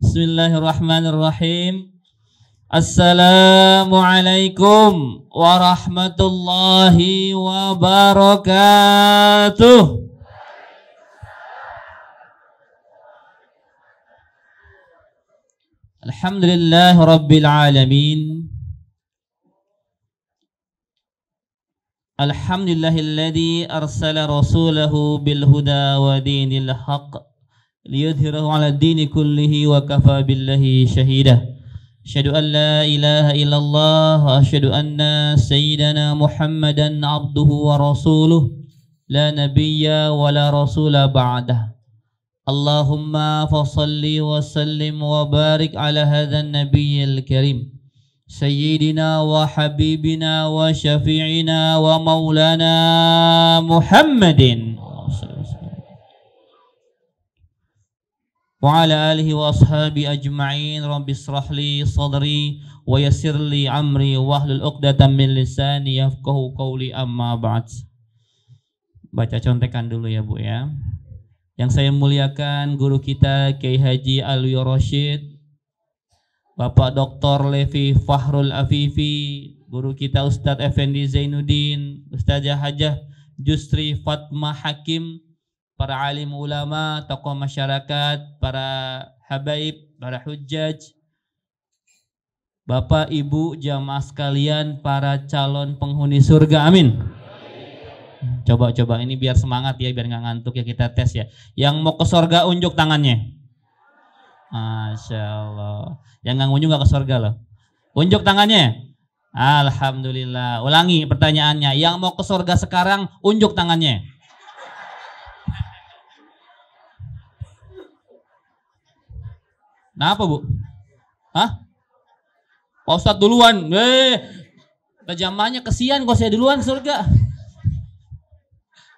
بسم الله الرحمن الرحيم السلام عليكم ورحمة الله وبركاته الحمد لله رب العالمين الحمد لله الذي أرسل رسوله بالهدى ودين الحق ليظهره على الدين كله وكفى بالله شهيدا أشهد أن لا إله إلا الله وأشهد أن سيدنا محمدا عبده ورسوله لا نبي ولا رسول بعده اللهم فصل وسلم وبارك على هذا النبي الكريم سيدنا وحبيبنا وشفيعنا ومولانا محمد وعلى آله وأصحابه أجمعين رب اشرح لي صدري ويسر لي أمري واحلل عقدة من لساني يفقه قولي أما بعد baca contekan dulu ya Bu ya yang saya muliakan guru kita Kiai Haji Alwi Rashid Bapak Dr. Levi Fahrul Afifi guru kita Ustadz Effendi Zainuddin Ustazah Hajah Justri Fatma Hakim para alim ulama, tokoh masyarakat, para habaib, para hujjaj, Bapak, Ibu, jamaah sekalian, para calon penghuni surga, amin. Coba-coba ini biar semangat ya, biar nggak ngantuk ya kita tes ya. Yang mau ke surga unjuk tangannya. Masya Allah. Yang nggak unjuk nggak ke surga loh. Unjuk tangannya. Alhamdulillah. Ulangi pertanyaannya. Yang mau ke surga sekarang unjuk tangannya. Kenapa, Bu? Hah? Pak Ustadz duluan. Eh, jamaahnya kesian kok saya duluan surga.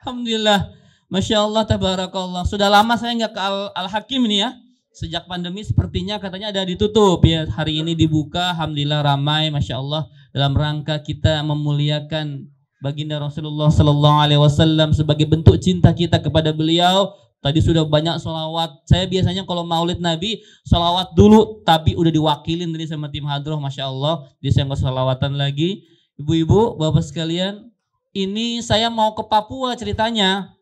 Alhamdulillah. Masya Allah, tabarakallah. Sudah lama saya nggak ke Al-Hakim Al ini ya. Sejak pandemi sepertinya katanya ada ditutup ya. Hari ini dibuka, Alhamdulillah ramai, Masya Allah. Dalam rangka kita memuliakan baginda Rasulullah Sallallahu Alaihi Wasallam sebagai bentuk cinta kita kepada beliau Tadi sudah banyak sholawat. Saya biasanya kalau maulid Nabi, sholawat dulu. Tapi udah diwakilin tadi sama tim hadroh, Masya Allah. Jadi saya nggak solawatan lagi. Ibu-ibu, bapak sekalian, ini saya mau ke Papua ceritanya.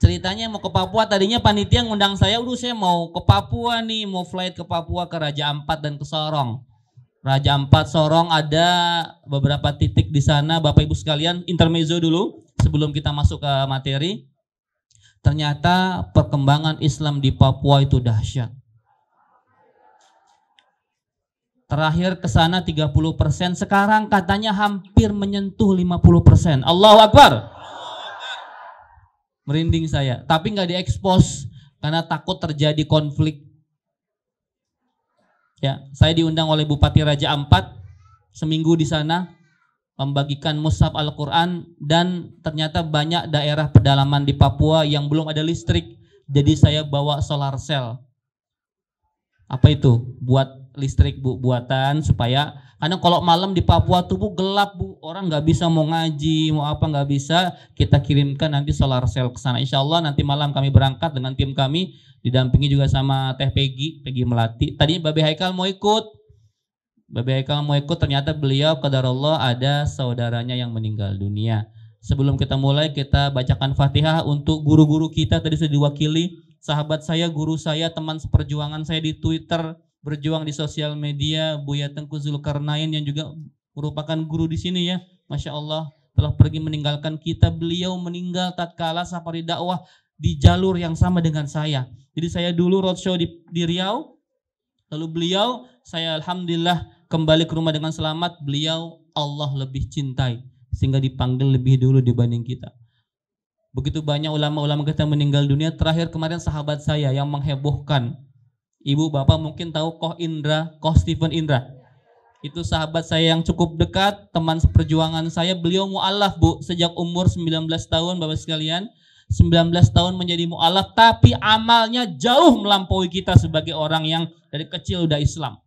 Ceritanya mau ke Papua, tadinya panitia ngundang saya, udah saya mau ke Papua nih, mau flight ke Papua, ke Raja Ampat dan ke Sorong. Raja Ampat, Sorong ada beberapa titik di sana, Bapak Ibu sekalian, intermezzo dulu sebelum kita masuk ke materi. Ternyata perkembangan Islam di Papua itu dahsyat. Terakhir ke sana 30 persen, sekarang katanya hampir menyentuh 50 persen. Allahu Akbar. Merinding saya, tapi nggak diekspos karena takut terjadi konflik. Ya, saya diundang oleh Bupati Raja Ampat seminggu di sana membagikan mushaf Al-Quran dan ternyata banyak daerah pedalaman di Papua yang belum ada listrik. Jadi saya bawa solar cell. Apa itu? Buat listrik bu buatan supaya karena kalau malam di Papua tubuh gelap bu orang nggak bisa mau ngaji mau apa nggak bisa kita kirimkan nanti solar cell ke sana Insya Allah nanti malam kami berangkat dengan tim kami didampingi juga sama Teh Peggy Peggy Melati tadinya Babe Haikal mau ikut Haikal mau ikut ternyata beliau Allah ada saudaranya yang meninggal dunia. Sebelum kita mulai kita bacakan Fatihah untuk guru-guru kita tadi sudah diwakili sahabat saya, guru saya, teman seperjuangan saya di Twitter, berjuang di sosial media, Buya Tengku Zulkarnain yang juga merupakan guru di sini ya. Masya Allah telah pergi meninggalkan kita. Beliau meninggal tatkala safari dakwah di jalur yang sama dengan saya. Jadi saya dulu roadshow di, di Riau, lalu beliau saya alhamdulillah kembali ke rumah dengan selamat, beliau Allah lebih cintai sehingga dipanggil lebih dulu dibanding kita. Begitu banyak ulama-ulama kita meninggal dunia. Terakhir kemarin sahabat saya yang menghebohkan. Ibu bapak mungkin tahu Koh Indra, Koh Stephen Indra. Itu sahabat saya yang cukup dekat, teman seperjuangan saya. Beliau mu'alaf, Bu, sejak umur 19 tahun, Bapak sekalian. 19 tahun menjadi mu'alaf, tapi amalnya jauh melampaui kita sebagai orang yang dari kecil udah Islam.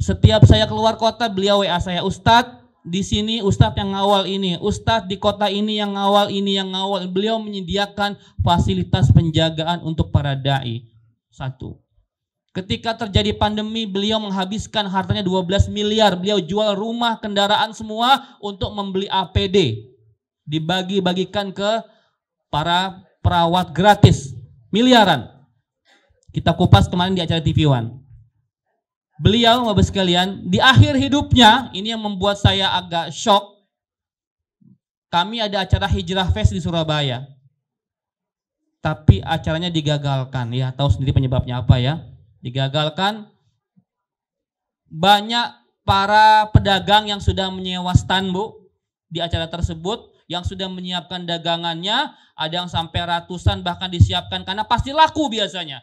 Setiap saya keluar kota, beliau WA saya, Ustadz, di sini Ustadz yang ngawal ini, Ustadz di kota ini yang ngawal ini yang ngawal. Beliau menyediakan fasilitas penjagaan untuk para dai. Satu. Ketika terjadi pandemi, beliau menghabiskan hartanya 12 miliar. Beliau jual rumah, kendaraan semua untuk membeli APD. Dibagi-bagikan ke para perawat gratis. Miliaran. Kita kupas kemarin di acara TV One beliau Bapak sekalian di akhir hidupnya ini yang membuat saya agak shock. Kami ada acara Hijrah Fest di Surabaya. Tapi acaranya digagalkan ya, tahu sendiri penyebabnya apa ya? Digagalkan banyak para pedagang yang sudah menyewa stand Bu di acara tersebut yang sudah menyiapkan dagangannya, ada yang sampai ratusan bahkan disiapkan karena pasti laku biasanya.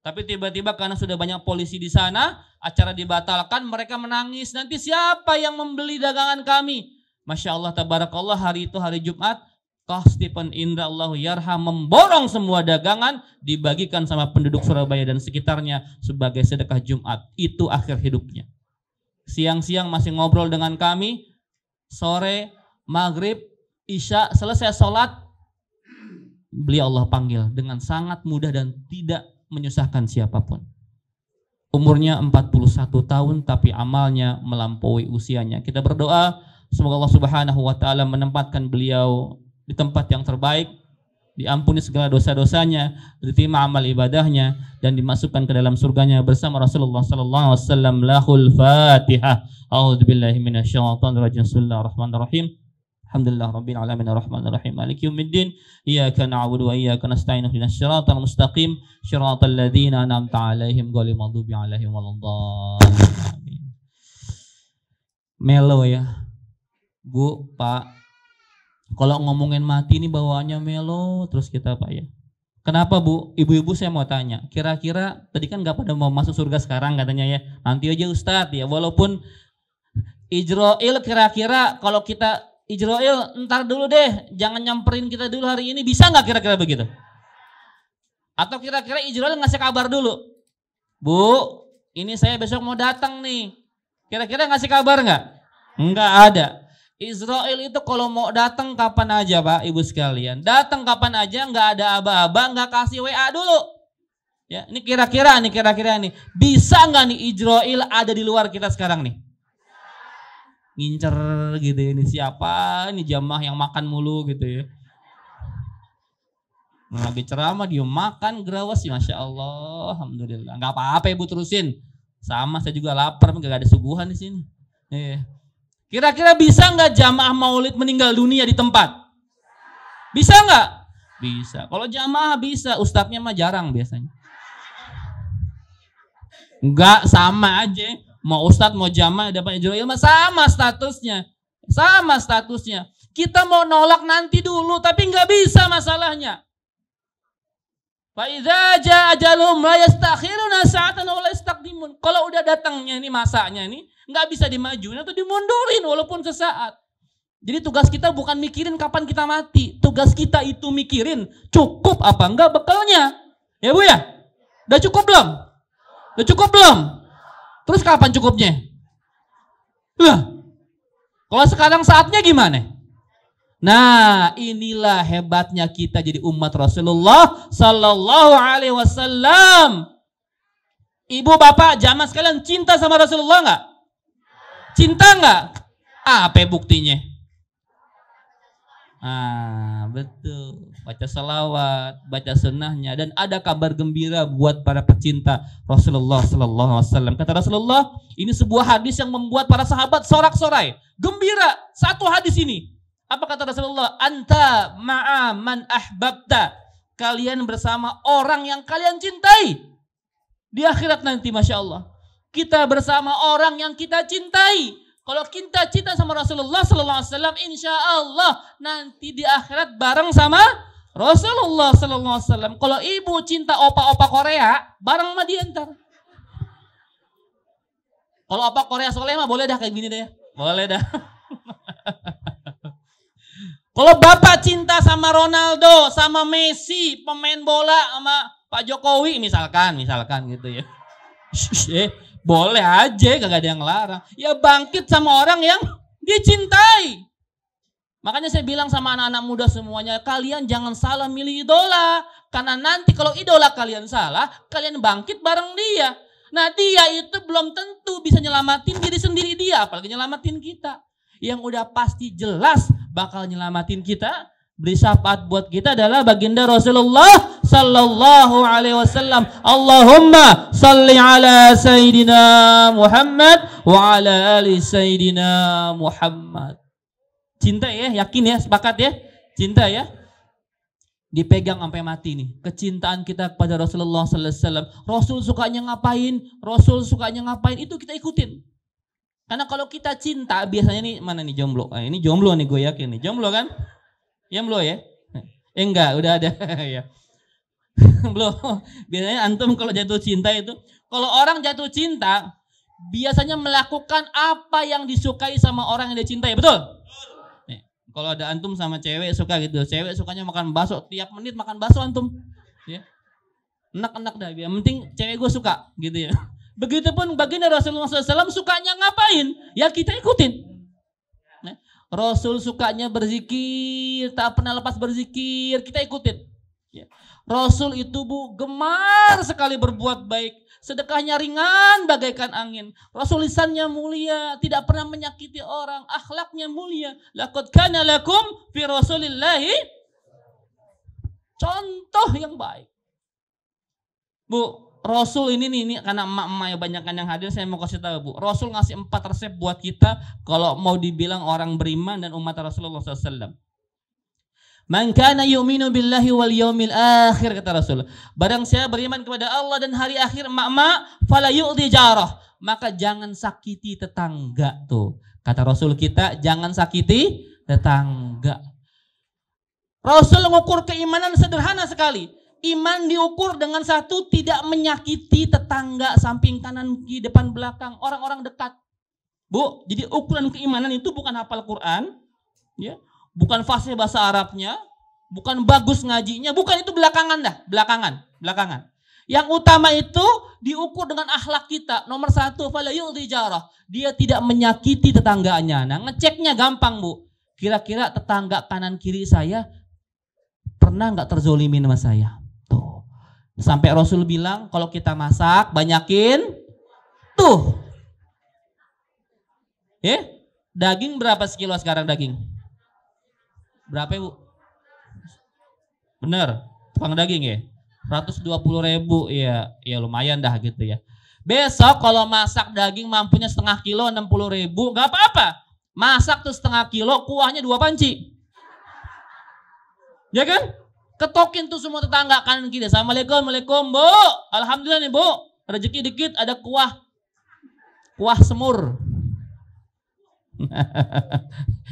Tapi tiba-tiba karena sudah banyak polisi di sana, acara dibatalkan, mereka menangis. Nanti siapa yang membeli dagangan kami? Masya Allah, tabarakallah, hari itu hari Jumat, Toh Stephen Indra Allahu Yarha memborong semua dagangan dibagikan sama penduduk Surabaya dan sekitarnya sebagai sedekah Jumat. Itu akhir hidupnya. Siang-siang masih ngobrol dengan kami, sore, maghrib, isya, selesai sholat, beliau Allah panggil dengan sangat mudah dan tidak menyusahkan siapapun. Umurnya 41 tahun tapi amalnya melampaui usianya. Kita berdoa semoga Allah Subhanahu wa taala menempatkan beliau di tempat yang terbaik, diampuni segala dosa-dosanya, diterima amal ibadahnya dan dimasukkan ke dalam surganya bersama Rasulullah sallallahu alaihi wasallam. Lahul Fatihah. A'udzubillahi minasyaitonirrajim. Bismillahirrahmanirrahim. Alhamdulillah rabbil alamin ar rahim maliki yaumiddin Iyaka na'budu wa iyyaka nasta'in ihdinas al mustaqim siratal ladzina an'amta 'alaihim ghairil maghdubi 'alaihim waladdallin melo ya Bu Pak kalau ngomongin mati ini bawaannya melo terus kita Pak ya Kenapa Bu? Ibu-ibu saya mau tanya. Kira-kira tadi kan nggak pada mau masuk surga sekarang katanya ya. Nanti aja Ustadz ya. Walaupun Ijroil kira-kira kalau kita Ijroil, ntar dulu deh, jangan nyamperin kita dulu hari ini. Bisa nggak kira-kira begitu? Atau kira-kira Ijroil ngasih kabar dulu? Bu, ini saya besok mau datang nih. Kira-kira ngasih kabar nggak? Nggak ada. Israel itu kalau mau datang kapan aja Pak Ibu sekalian. Datang kapan aja nggak ada aba-aba, nggak kasih WA dulu. Ya, ini kira-kira nih kira-kira nih. Bisa nggak nih Israel ada di luar kita sekarang nih? ngincer gitu ya, Ini siapa ini jamaah yang makan mulu gitu ya. Nah, lagi ceramah dia makan gerawas masya Allah alhamdulillah nggak apa-apa ibu terusin sama saya juga lapar nggak ada suguhan di sini eh kira-kira bisa nggak jamaah maulid meninggal dunia di tempat bisa nggak bisa kalau jamaah bisa ustadznya mah jarang biasanya nggak sama aja Mau ustadz, mau jamaah, dapat ijro ilmu sama statusnya. Sama statusnya. Kita mau nolak nanti dulu tapi nggak bisa masalahnya. Faiza ajalum la yastakhiruna sa'atan wa la Kalau udah datangnya ini masanya ini nggak bisa dimajuin atau dimundurin walaupun sesaat. Jadi tugas kita bukan mikirin kapan kita mati. Tugas kita itu mikirin cukup apa enggak bekalnya. Ya Bu ya? Udah cukup belum? Udah cukup belum? Terus kapan cukupnya? Lah, kalau sekarang saatnya gimana? Nah, inilah hebatnya kita jadi umat Rasulullah Sallallahu Alaihi Wasallam. Ibu bapak zaman sekalian cinta sama Rasulullah nggak? Cinta nggak? Apa buktinya? Ah, betul baca salawat, baca sunnahnya dan ada kabar gembira buat para pecinta Rasulullah Sallallahu Alaihi Wasallam. Kata Rasulullah, ini sebuah hadis yang membuat para sahabat sorak-sorai, gembira. Satu hadis ini. Apa kata Rasulullah? Anta ma'aman ahbabta. Kalian bersama orang yang kalian cintai. Di akhirat nanti Masya Allah. Kita bersama orang yang kita cintai. Kalau kita cinta sama Rasulullah Sallallahu Alaihi Wasallam, insya Allah nanti di akhirat bareng sama Rasulullah Sallallahu Alaihi Wasallam kalau ibu cinta opa-opa Korea barang dia diantar. Kalau opa Korea soleh mah boleh dah kayak gini deh, boleh dah. kalau bapak cinta sama Ronaldo, sama Messi, pemain bola, sama Pak Jokowi misalkan, misalkan gitu ya. Eh, boleh aja, gak ada yang larang. Ya bangkit sama orang yang dicintai. Makanya saya bilang sama anak-anak muda semuanya, kalian jangan salah milih idola. Karena nanti kalau idola kalian salah, kalian bangkit bareng dia. Nah dia itu belum tentu bisa nyelamatin diri sendiri dia, apalagi nyelamatin kita. Yang udah pasti jelas bakal nyelamatin kita, beri syafaat buat kita adalah baginda Rasulullah sallallahu alaihi wasallam. Allahumma salli ala sayyidina Muhammad wa ala ali sayyidina Muhammad. Cinta ya, yakin ya, sepakat ya? Cinta ya? Dipegang sampai mati nih. Kecintaan kita kepada Rasulullah sallallahu alaihi wasallam. Rasul sukanya ngapain? Rasul sukanya ngapain? Itu kita ikutin. Karena kalau kita cinta biasanya nih mana nih jomblo? Nah, ini jomblo nih gue yakin nih. Jomblo kan? Jomblo ya? Eh enggak, udah ada ya. Belum. Biasanya antum kalau jatuh cinta itu, kalau orang jatuh cinta biasanya melakukan apa yang disukai sama orang yang dicintai betul? Kalau ada antum sama cewek suka gitu, cewek sukanya makan bakso tiap menit makan bakso antum. Ya. Enak-enak dah, yang penting cewek gue suka gitu ya. Begitupun baginda Rasulullah SAW sukanya ngapain? Ya kita ikutin. Nah, Rasul sukanya berzikir, tak pernah lepas berzikir, kita ikutin. Ya. Rasul itu bu gemar sekali berbuat baik, Sedekahnya ringan bagaikan angin. Rasulisannya mulia, tidak pernah menyakiti orang, akhlaknya mulia. Lakut kana lakum fi Rasulillahi contoh yang baik. Bu, Rasul ini nih ini karena emak-emak yang banyak kan yang hadir saya mau kasih tahu Bu. Rasul ngasih empat resep buat kita kalau mau dibilang orang beriman dan umat Rasulullah SAW. Mankana yu'minu billahi wal yaumil akhir kata Rasul. Barang saya beriman kepada Allah dan hari akhir makma fala yu'dhi jarah. Maka jangan sakiti tetangga tuh. Kata Rasul kita jangan sakiti tetangga. Rasul mengukur keimanan sederhana sekali. Iman diukur dengan satu tidak menyakiti tetangga samping kanan di depan belakang orang-orang dekat. Bu, jadi ukuran keimanan itu bukan hafal Quran, ya, bukan fasih bahasa Arabnya, bukan bagus ngajinya, bukan itu belakangan dah, belakangan, belakangan. Yang utama itu diukur dengan akhlak kita. Nomor satu, jarah. Dia tidak menyakiti tetangganya. Nah, ngeceknya gampang, Bu. Kira-kira tetangga kanan kiri saya pernah nggak terzolimi sama saya? Tuh. Sampai Rasul bilang, kalau kita masak, banyakin. Tuh. Eh, daging berapa sekilo sekarang daging? berapa ya, Bu? Bener, tukang daging ya? 120 ribu, ya, ya lumayan dah gitu ya. Besok kalau masak daging mampunya setengah kilo 60 ribu, nggak apa-apa. Masak tuh setengah kilo, kuahnya dua panci. Ya kan? Ketokin tuh semua tetangga kanan kiri. Assalamualaikum, Waalaikumsalam, Bu. Alhamdulillah nih, Bu. Rezeki dikit, ada kuah. Kuah semur.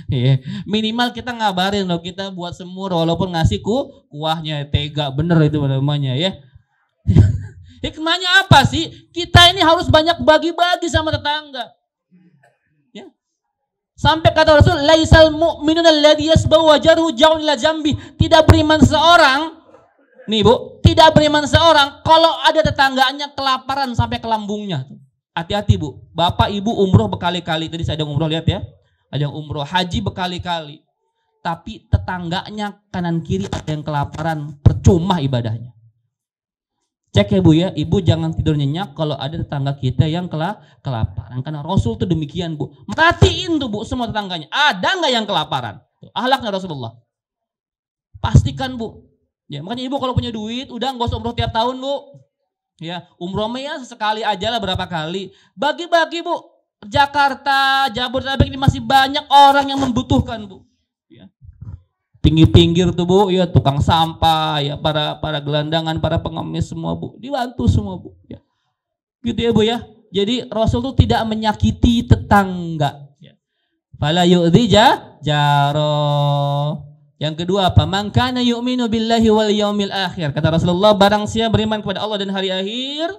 yeah. Minimal kita ngabarin loh kita buat semur walaupun ngasih ku kuahnya tega bener itu namanya ya. Hikmahnya ya, apa sih? Kita ini harus banyak bagi-bagi sama tetangga. Ya. Sampai kata Rasul, laisal mu'minun alladhi yasbahu wajaru jauh ila jambi. Tidak beriman seorang, nih bu, tidak beriman seorang kalau ada tetangganya kelaparan sampai ke lambungnya. Hati-hati Bu. Bapak Ibu umroh berkali-kali. Tadi saya ada umroh lihat ya. Ada yang umroh haji berkali-kali. Tapi tetangganya kanan kiri ada yang kelaparan, percuma ibadahnya. Cek ya Bu ya, Ibu jangan tidur nyenyak kalau ada tetangga kita yang kela kelaparan. Karena Rasul tuh demikian Bu. Merhatiin tuh Bu semua tetangganya. Ada nggak yang kelaparan? Ahlaknya Rasulullah. Pastikan Bu. Ya, makanya Ibu kalau punya duit, udah nggak usah umroh tiap tahun Bu Ya, umroh ya sekali aja lah berapa kali. Bagi-bagi Bu, Jakarta, Jabodetabek ini masih banyak orang yang membutuhkan Bu. Ya. Pinggir-pinggir tuh Bu, ya tukang sampah, ya para para gelandangan, para pengemis semua Bu, dibantu semua Bu. Ya. Gitu ya Bu ya. Jadi Rasul tuh tidak menyakiti tetangga. Ya. Fala dija jaroh. Yang kedua apa? Mangkana yu'minu billahi wal yaumil akhir. Kata Rasulullah, barang siapa beriman kepada Allah dan hari akhir,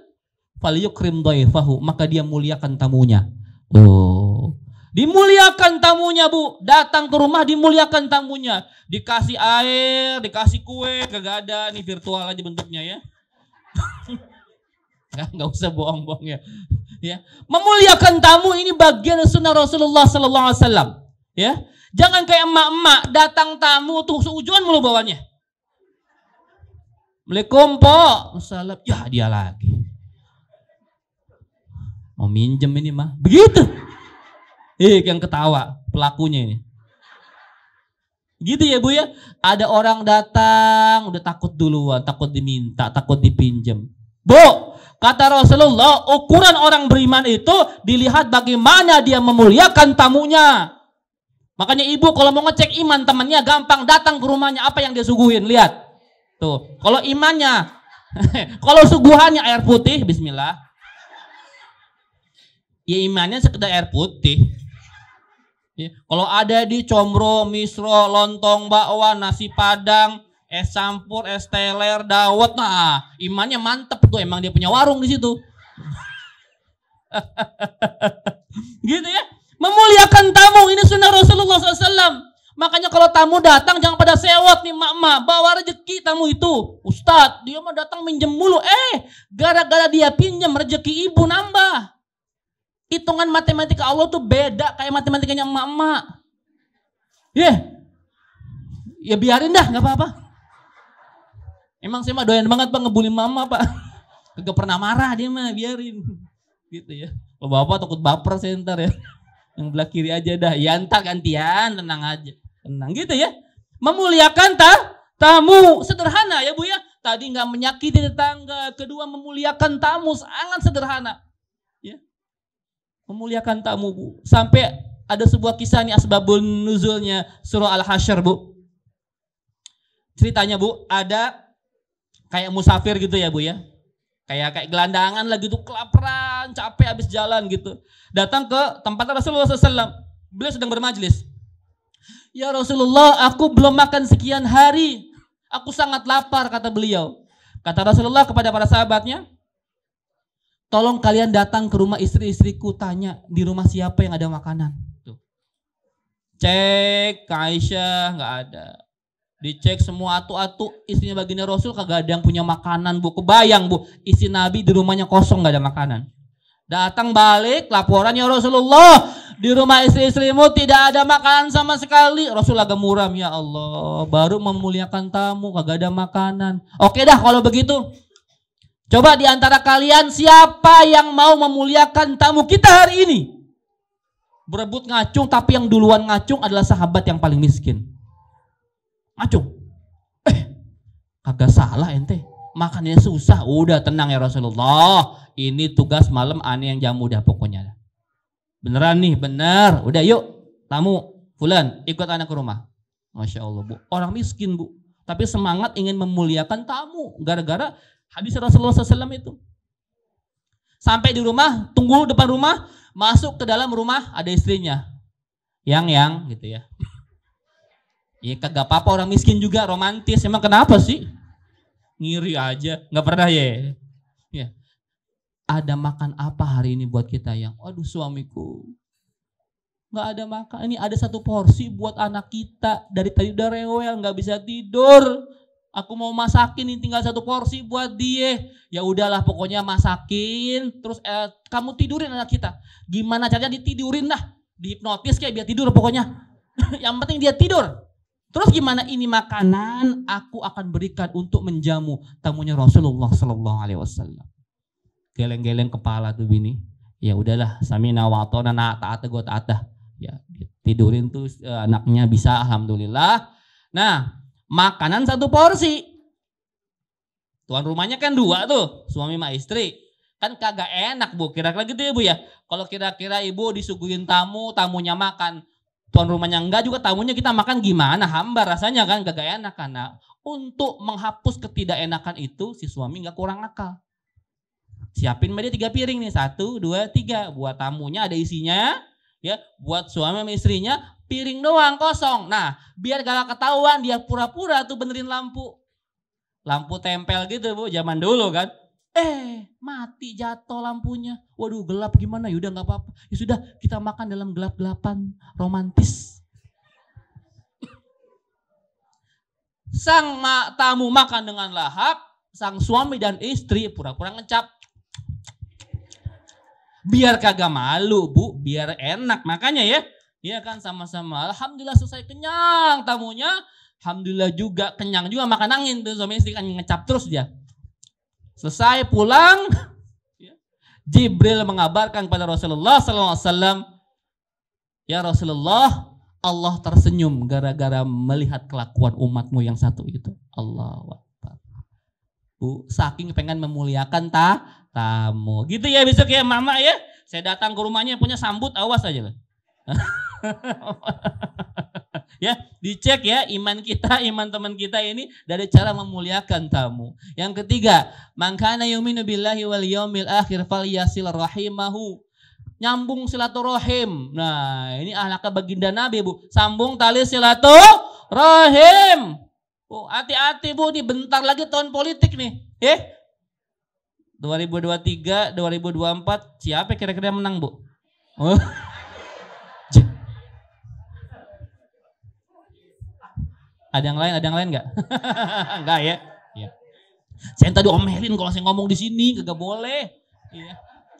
falyukrim dhaifahu, maka dia muliakan tamunya. Oh. Dimuliakan tamunya, Bu. Datang ke rumah dimuliakan tamunya. Dikasih air, dikasih kue, kagak ada nih virtual aja bentuknya ya. nggak usah bohong-bohong ya. ya. Memuliakan tamu ini bagian sunnah Rasulullah sallallahu alaihi wasallam. Ya. Jangan kayak emak-emak datang tamu tuh seujuan mulu bawanya. Assalamualaikum pok. Salam. Ya dia lagi. Mau minjem ini mah. Begitu. Eh yang ketawa pelakunya ini. Gitu ya Bu ya. Ada orang datang udah takut duluan, takut diminta, takut dipinjem. Bu, kata Rasulullah, ukuran orang beriman itu dilihat bagaimana dia memuliakan tamunya. Makanya ibu kalau mau ngecek iman temannya gampang datang ke rumahnya apa yang dia suguhin lihat. Tuh, kalau imannya, kalau suguhannya air putih, bismillah. Ya imannya sekedar air putih. Ya, kalau ada di comro, misro, lontong, bakwan, nasi padang, es campur, es teler, dawet, nah imannya mantep tuh emang dia punya warung di situ. gitu ya. Memuliakan tamu, ini sunnah Rasulullah SAW. Makanya kalau tamu datang jangan pada sewot nih mak-mak. Bawa rezeki tamu itu. Ustadz, dia mau datang minjem mulu. Eh, gara-gara dia pinjam rezeki ibu nambah. Hitungan matematika Allah tuh beda kayak matematikanya mak ya Yeah. Ya biarin dah, nggak apa-apa. Emang saya mah doyan banget pak ngebully mama pak. Kagak pernah marah dia mah, biarin. Gitu ya. Kalau bapak takut baper saya ntar ya yang belah kiri aja dah. Ya gantian, tenang aja. Tenang gitu ya. Memuliakan ta tamu. Sederhana ya Bu ya. Tadi nggak menyakiti tetangga. Kedua memuliakan tamu. Sangat sederhana. Ya. Memuliakan tamu Bu. Sampai ada sebuah kisah nih asbabun nuzulnya surah Al-Hasyr Bu. Ceritanya Bu, ada kayak musafir gitu ya Bu ya kayak kayak gelandangan lah gitu kelaparan, capek habis jalan gitu. Datang ke tempat Rasulullah SAW. Beliau sedang bermajlis. Ya Rasulullah, aku belum makan sekian hari. Aku sangat lapar, kata beliau. Kata Rasulullah kepada para sahabatnya, tolong kalian datang ke rumah istri-istriku, tanya di rumah siapa yang ada makanan. Cek, Aisyah, nggak ada. Dicek semua atu-atu istrinya baginda Rasul kagak ada yang punya makanan bu. Kebayang bu, istri Nabi di rumahnya kosong gak ada makanan. Datang balik laporannya Rasulullah di rumah istri-istrimu tidak ada makanan sama sekali. Rasul agak muram ya Allah. Baru memuliakan tamu kagak ada makanan. Oke dah kalau begitu. Coba di antara kalian siapa yang mau memuliakan tamu kita hari ini? Berebut ngacung tapi yang duluan ngacung adalah sahabat yang paling miskin. Acung. Eh, kagak salah ente. Makannya susah. Udah tenang ya Rasulullah. Ini tugas malam aneh yang jamu dah pokoknya. Beneran nih, bener. Udah yuk, tamu. Fulan, ikut anak ke rumah. Masya Allah, Bu. Orang miskin, Bu. Tapi semangat ingin memuliakan tamu. Gara-gara hadis Rasulullah SAW itu. Sampai di rumah, tunggu depan rumah, masuk ke dalam rumah, ada istrinya. Yang-yang gitu ya. Iya kagak apa-apa orang miskin juga romantis. Emang kenapa sih? Ngiri aja, nggak pernah ya. Ya. Ada makan apa hari ini buat kita yang aduh suamiku nggak ada makan. Ini ada satu porsi buat anak kita dari tadi udah rewel nggak bisa tidur. Aku mau masakin ini tinggal satu porsi buat dia. Ya udahlah pokoknya masakin terus eh, kamu tidurin anak kita. Gimana caranya ditidurin dah? Dihipnotis kayak biar tidur pokoknya. Yang penting dia tidur Terus gimana ini makanan aku akan berikan untuk menjamu tamunya Rasulullah Sallallahu Alaihi Wasallam. Geleng-geleng kepala tuh bini. Ya udahlah, samina wa nana na taata taat taata. Ya tidurin tuh eh, anaknya bisa, alhamdulillah. Nah, makanan satu porsi. Tuan rumahnya kan dua tuh, suami sama istri kan kagak enak bu kira-kira gitu ya bu ya kalau kira-kira ibu disuguhin tamu tamunya makan tuan rumahnya enggak juga tamunya kita makan gimana hambar rasanya kan gak enak karena untuk menghapus ketidakenakan itu si suami nggak kurang akal siapin media tiga piring nih satu dua tiga buat tamunya ada isinya ya buat suami sama istrinya piring doang kosong nah biar gak ketahuan dia pura-pura tuh benerin lampu lampu tempel gitu bu zaman dulu kan Eh, mati jatuh lampunya. Waduh, gelap gimana? Yaudah gak apa-apa. Ya sudah, kita makan dalam gelap-gelapan romantis. Sang tamu makan dengan lahap, sang suami dan istri pura-pura ngecap. Biar kagak malu, Bu, biar enak. Makanya ya, Iya kan sama-sama. Alhamdulillah selesai kenyang tamunya. Alhamdulillah juga kenyang juga makan angin tuh suami istri kan ngecap terus dia. Selesai pulang, ya, Jibril mengabarkan kepada Rasulullah SAW, Ya Rasulullah, Allah tersenyum gara-gara melihat kelakuan umatmu yang satu itu. Allah Bu, saking pengen memuliakan ta tamu. Gitu ya besok ya mama ya. Saya datang ke rumahnya punya sambut awas aja lah. ya dicek ya iman kita iman teman kita ini dari cara memuliakan tamu yang ketiga mangkana yuminu billahi wal yaumil akhir yasil rahimahu nyambung silaturahim nah ini ahlaknya baginda nabi bu sambung tali silaturahim bu hati-hati bu ini bentar lagi tahun politik nih eh 2023 2024 siapa kira-kira menang bu oh. Ada yang lain, ada yang lain nggak? Enggak ya? Ya. Saya tadi omelin kalau saya ngomong di sini, kagak boleh. Iya.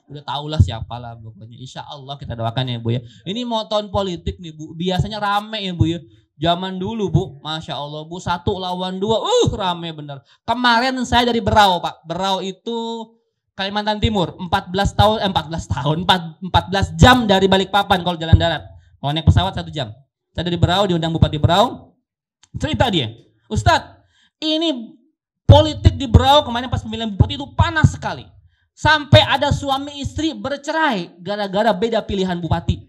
Udah lah siapa lah pokoknya. Insya Allah kita doakan ya Bu ya. Ini mau tahun politik nih Bu. Biasanya rame ya Bu ya. Zaman dulu Bu, Masya Allah Bu, satu lawan dua, uh rame bener. Kemarin saya dari Berau Pak, Berau itu Kalimantan Timur, 14 tahun, eh, 14 tahun, 4, 14 jam dari Balikpapan kalau jalan darat. Kalau naik pesawat satu jam. Saya dari Berau, diundang Bupati Berau, Cerita dia, Ustadz, ini politik di Brau kemarin pas pemilihan bupati itu panas sekali. Sampai ada suami istri bercerai gara-gara beda pilihan bupati.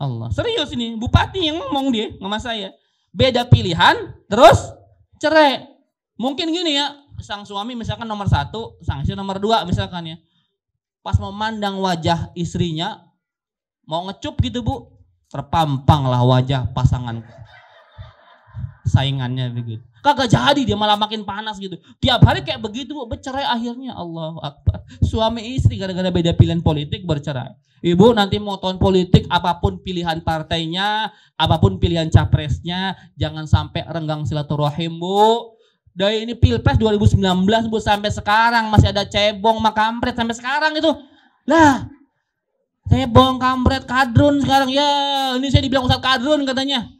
Allah, serius ini bupati yang ngomong dia sama saya. Beda pilihan, terus cerai. Mungkin gini ya, sang suami misalkan nomor satu, sang istri nomor dua misalkan ya. Pas memandang wajah istrinya, mau ngecup gitu bu, Terpampanglah wajah pasangan saingannya begitu. Kagak jadi dia malah makin panas gitu. Tiap hari kayak begitu bercerai akhirnya Allah Akbar. Suami istri gara-gara beda pilihan politik bercerai. Ibu nanti mau tahun politik apapun pilihan partainya, apapun pilihan capresnya, jangan sampai renggang silaturahim Bu. Dari ini Pilpres 2019 Bu sampai sekarang masih ada cebong makampret sampai sekarang itu. Lah, Cebong, kampret, kadrun sekarang. Ya, ini saya dibilang Ustaz kadrun katanya.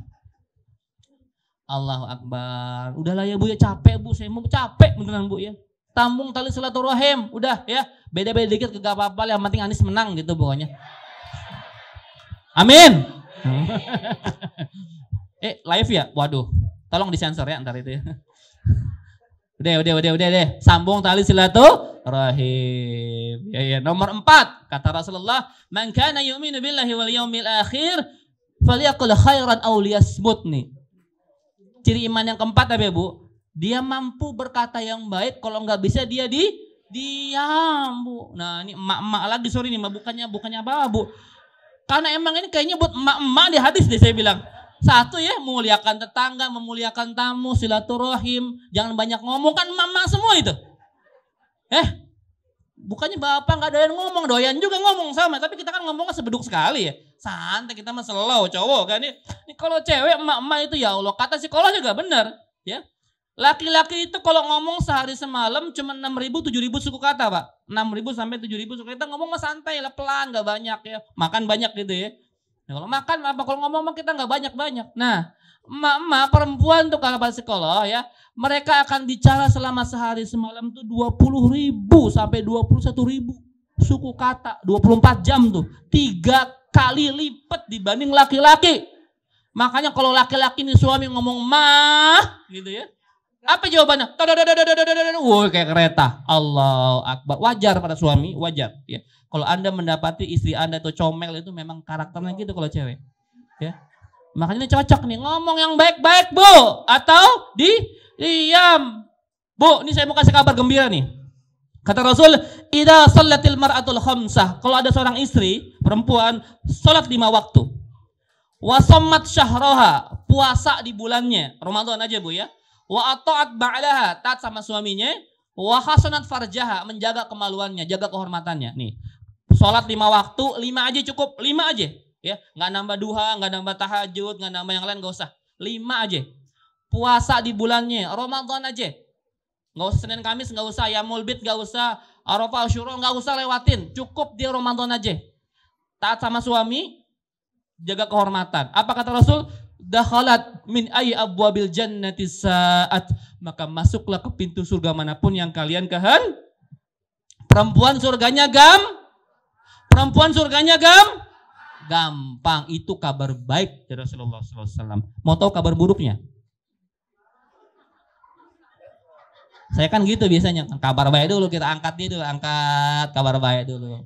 Allahu Akbar. Udahlah ya Bu ya capek Bu, saya mau capek beneran Bu ya. Tambung tali silaturahim, udah ya. Beda-beda dikit gak apa-apa, yang penting Anies menang gitu pokoknya. Amin. eh, live ya? Waduh. Tolong disensor ya ntar itu ya. Udah, udah, udah, udah, deh. Sambung tali silaturahim. Ya, ya. Nomor empat, kata Rasulullah, "Man kana yu'minu billahi wal yaumil akhir, falyaqul khairan aw liyasmutni." Ciri iman yang keempat apa ya, Bu? Dia mampu berkata yang baik, kalau nggak bisa dia di diam, Bu. Nah, ini emak-emak lagi sorry nih, bukannya bukannya apa, Bu. Karena emang ini kayaknya buat emak-emak di hadis deh saya bilang. Satu ya, memuliakan tetangga, memuliakan tamu, silaturahim. Jangan banyak ngomong, kan mama semua itu. Eh, bukannya bapak nggak doyan ngomong, doyan juga ngomong sama. Tapi kita kan ngomongnya sebeduk sekali ya. Santai, kita mah slow cowok kan. Ini, ini kalau cewek, emak-emak itu ya Allah. Kata psikolog juga benar. Ya, Laki-laki itu kalau ngomong sehari semalam cuma 6.000 7.000 suku kata, Pak. 6.000 sampai 7.000 suku kata ngomong mah santai lah, pelan gak banyak ya. Makan banyak gitu ya. Ya, kalau makan apa? Kalau ngomong mah kita nggak banyak-banyak. Nah, emak-emak perempuan tuh pas sekolah ya, mereka akan bicara selama sehari semalam tuh dua puluh ribu sampai dua puluh satu ribu suku kata dua puluh empat jam tuh tiga kali lipat dibanding laki-laki. Makanya kalau laki-laki nih suami ngomong mah gitu ya, apa jawabannya? Woi kayak kereta. Allah Akbar. Wajar pada suami, wajar. Ya. Kalau Anda mendapati istri Anda itu comel itu memang karakternya gitu kalau cewek. Ya. Makanya ini cocok nih, ngomong yang baik-baik, Bu. Atau di diam. Bu, ini saya mau kasih kabar gembira nih. Kata Rasul, ida salatil mar'atul khamsah." Kalau ada seorang istri, perempuan, salat lima waktu. Wasomat syahroha, puasa di bulannya. Ramadan aja Bu ya wa ata'at ba'laha, taat sama suaminya, wa hasanat farjaha, menjaga kemaluannya, jaga kehormatannya. Nih, sholat lima waktu, lima aja cukup, lima aja. Ya, nggak nambah duha, nggak nambah tahajud, nggak nambah yang lain, nggak usah. Lima aja. Puasa di bulannya, Ramadan aja. Nggak usah Senin Kamis, nggak usah ya Mulbit, nggak usah Arafah Syuro, nggak usah lewatin. Cukup di Ramadan aja. Taat sama suami, jaga kehormatan. Apa kata Rasul? dakhalat min ayi abwabil jannati saat maka masuklah ke pintu surga manapun yang kalian kehen perempuan surganya gam perempuan surganya gam gampang itu kabar baik dari Rasulullah SAW mau tahu kabar buruknya saya kan gitu biasanya kabar baik dulu kita angkat dia dulu angkat kabar baik dulu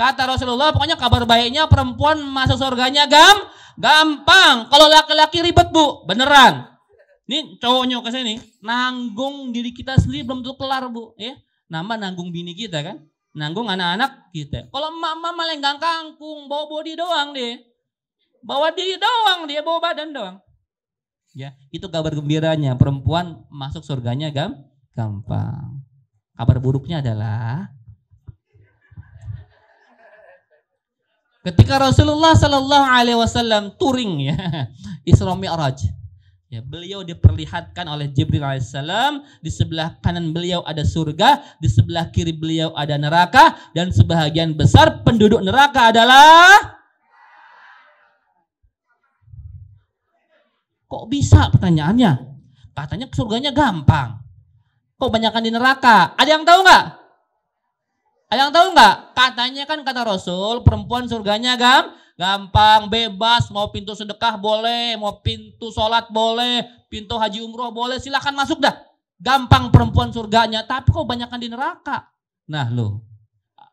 Kata Rasulullah, pokoknya kabar baiknya perempuan masuk surganya gam, gampang. Kalau laki-laki ribet bu, beneran. Ini cowoknya ke sini, nanggung diri kita sendiri belum tentu kelar bu, ya. Nambah nanggung bini kita kan, nanggung anak-anak kita. Kalau emak-emak malah yang kangkung, bawa body doang deh. Bawa diri doang dia, bawa badan doang. Ya, itu kabar gembiranya perempuan masuk surganya gam, gampang. Kabar buruknya adalah Ketika Rasulullah Shallallahu Alaihi Wasallam touring ya Isra Mi'raj, ya beliau diperlihatkan oleh Jibril Alaihissalam di sebelah kanan beliau ada surga, di sebelah kiri beliau ada neraka dan sebahagian besar penduduk neraka adalah Kok bisa pertanyaannya? Katanya surganya gampang. Kok banyakkan di neraka? Ada yang tahu nggak? Ada yang tahu nggak? Katanya kan kata Rasul, perempuan surganya gam, gampang, bebas, mau pintu sedekah boleh, mau pintu sholat boleh, pintu haji umroh boleh, silahkan masuk dah. Gampang perempuan surganya, tapi kok banyakkan di neraka. Nah lo,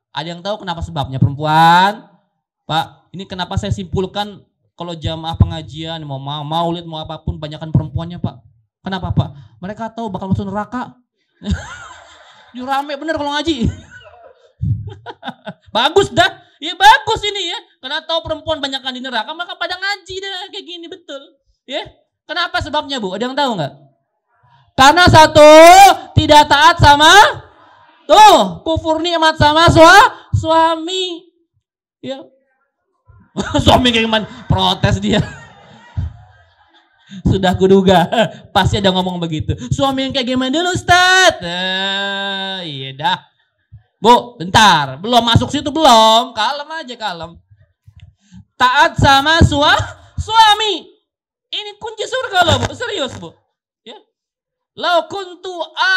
ada yang tahu kenapa sebabnya perempuan? Pak, ini kenapa saya simpulkan kalau jamaah pengajian, mau maulid, mau apapun, banyakkan perempuannya pak. Kenapa pak? Mereka tahu bakal masuk neraka. Ini bener kalau ngaji. bagus dah. Ya bagus ini ya. Karena tahu perempuan banyakkan di neraka, maka pada ngaji dah kayak gini betul. Ya. Kenapa sebabnya, Bu? Ada yang tahu nggak? Karena satu tidak taat sama tuh kufur nikmat sama sua, suami. Ya. suami kayak gimana? Protes dia. Sudah kuduga, pasti ada ngomong begitu. Suami yang kayak gimana dulu, Ustaz? Eh, iya dah. Bu, bentar. Belum masuk situ belum. Kalem aja kalem. Taat sama sua, suami. Ini kunci surga loh, Bu. Serius, Bu. Ya. Lau kuntu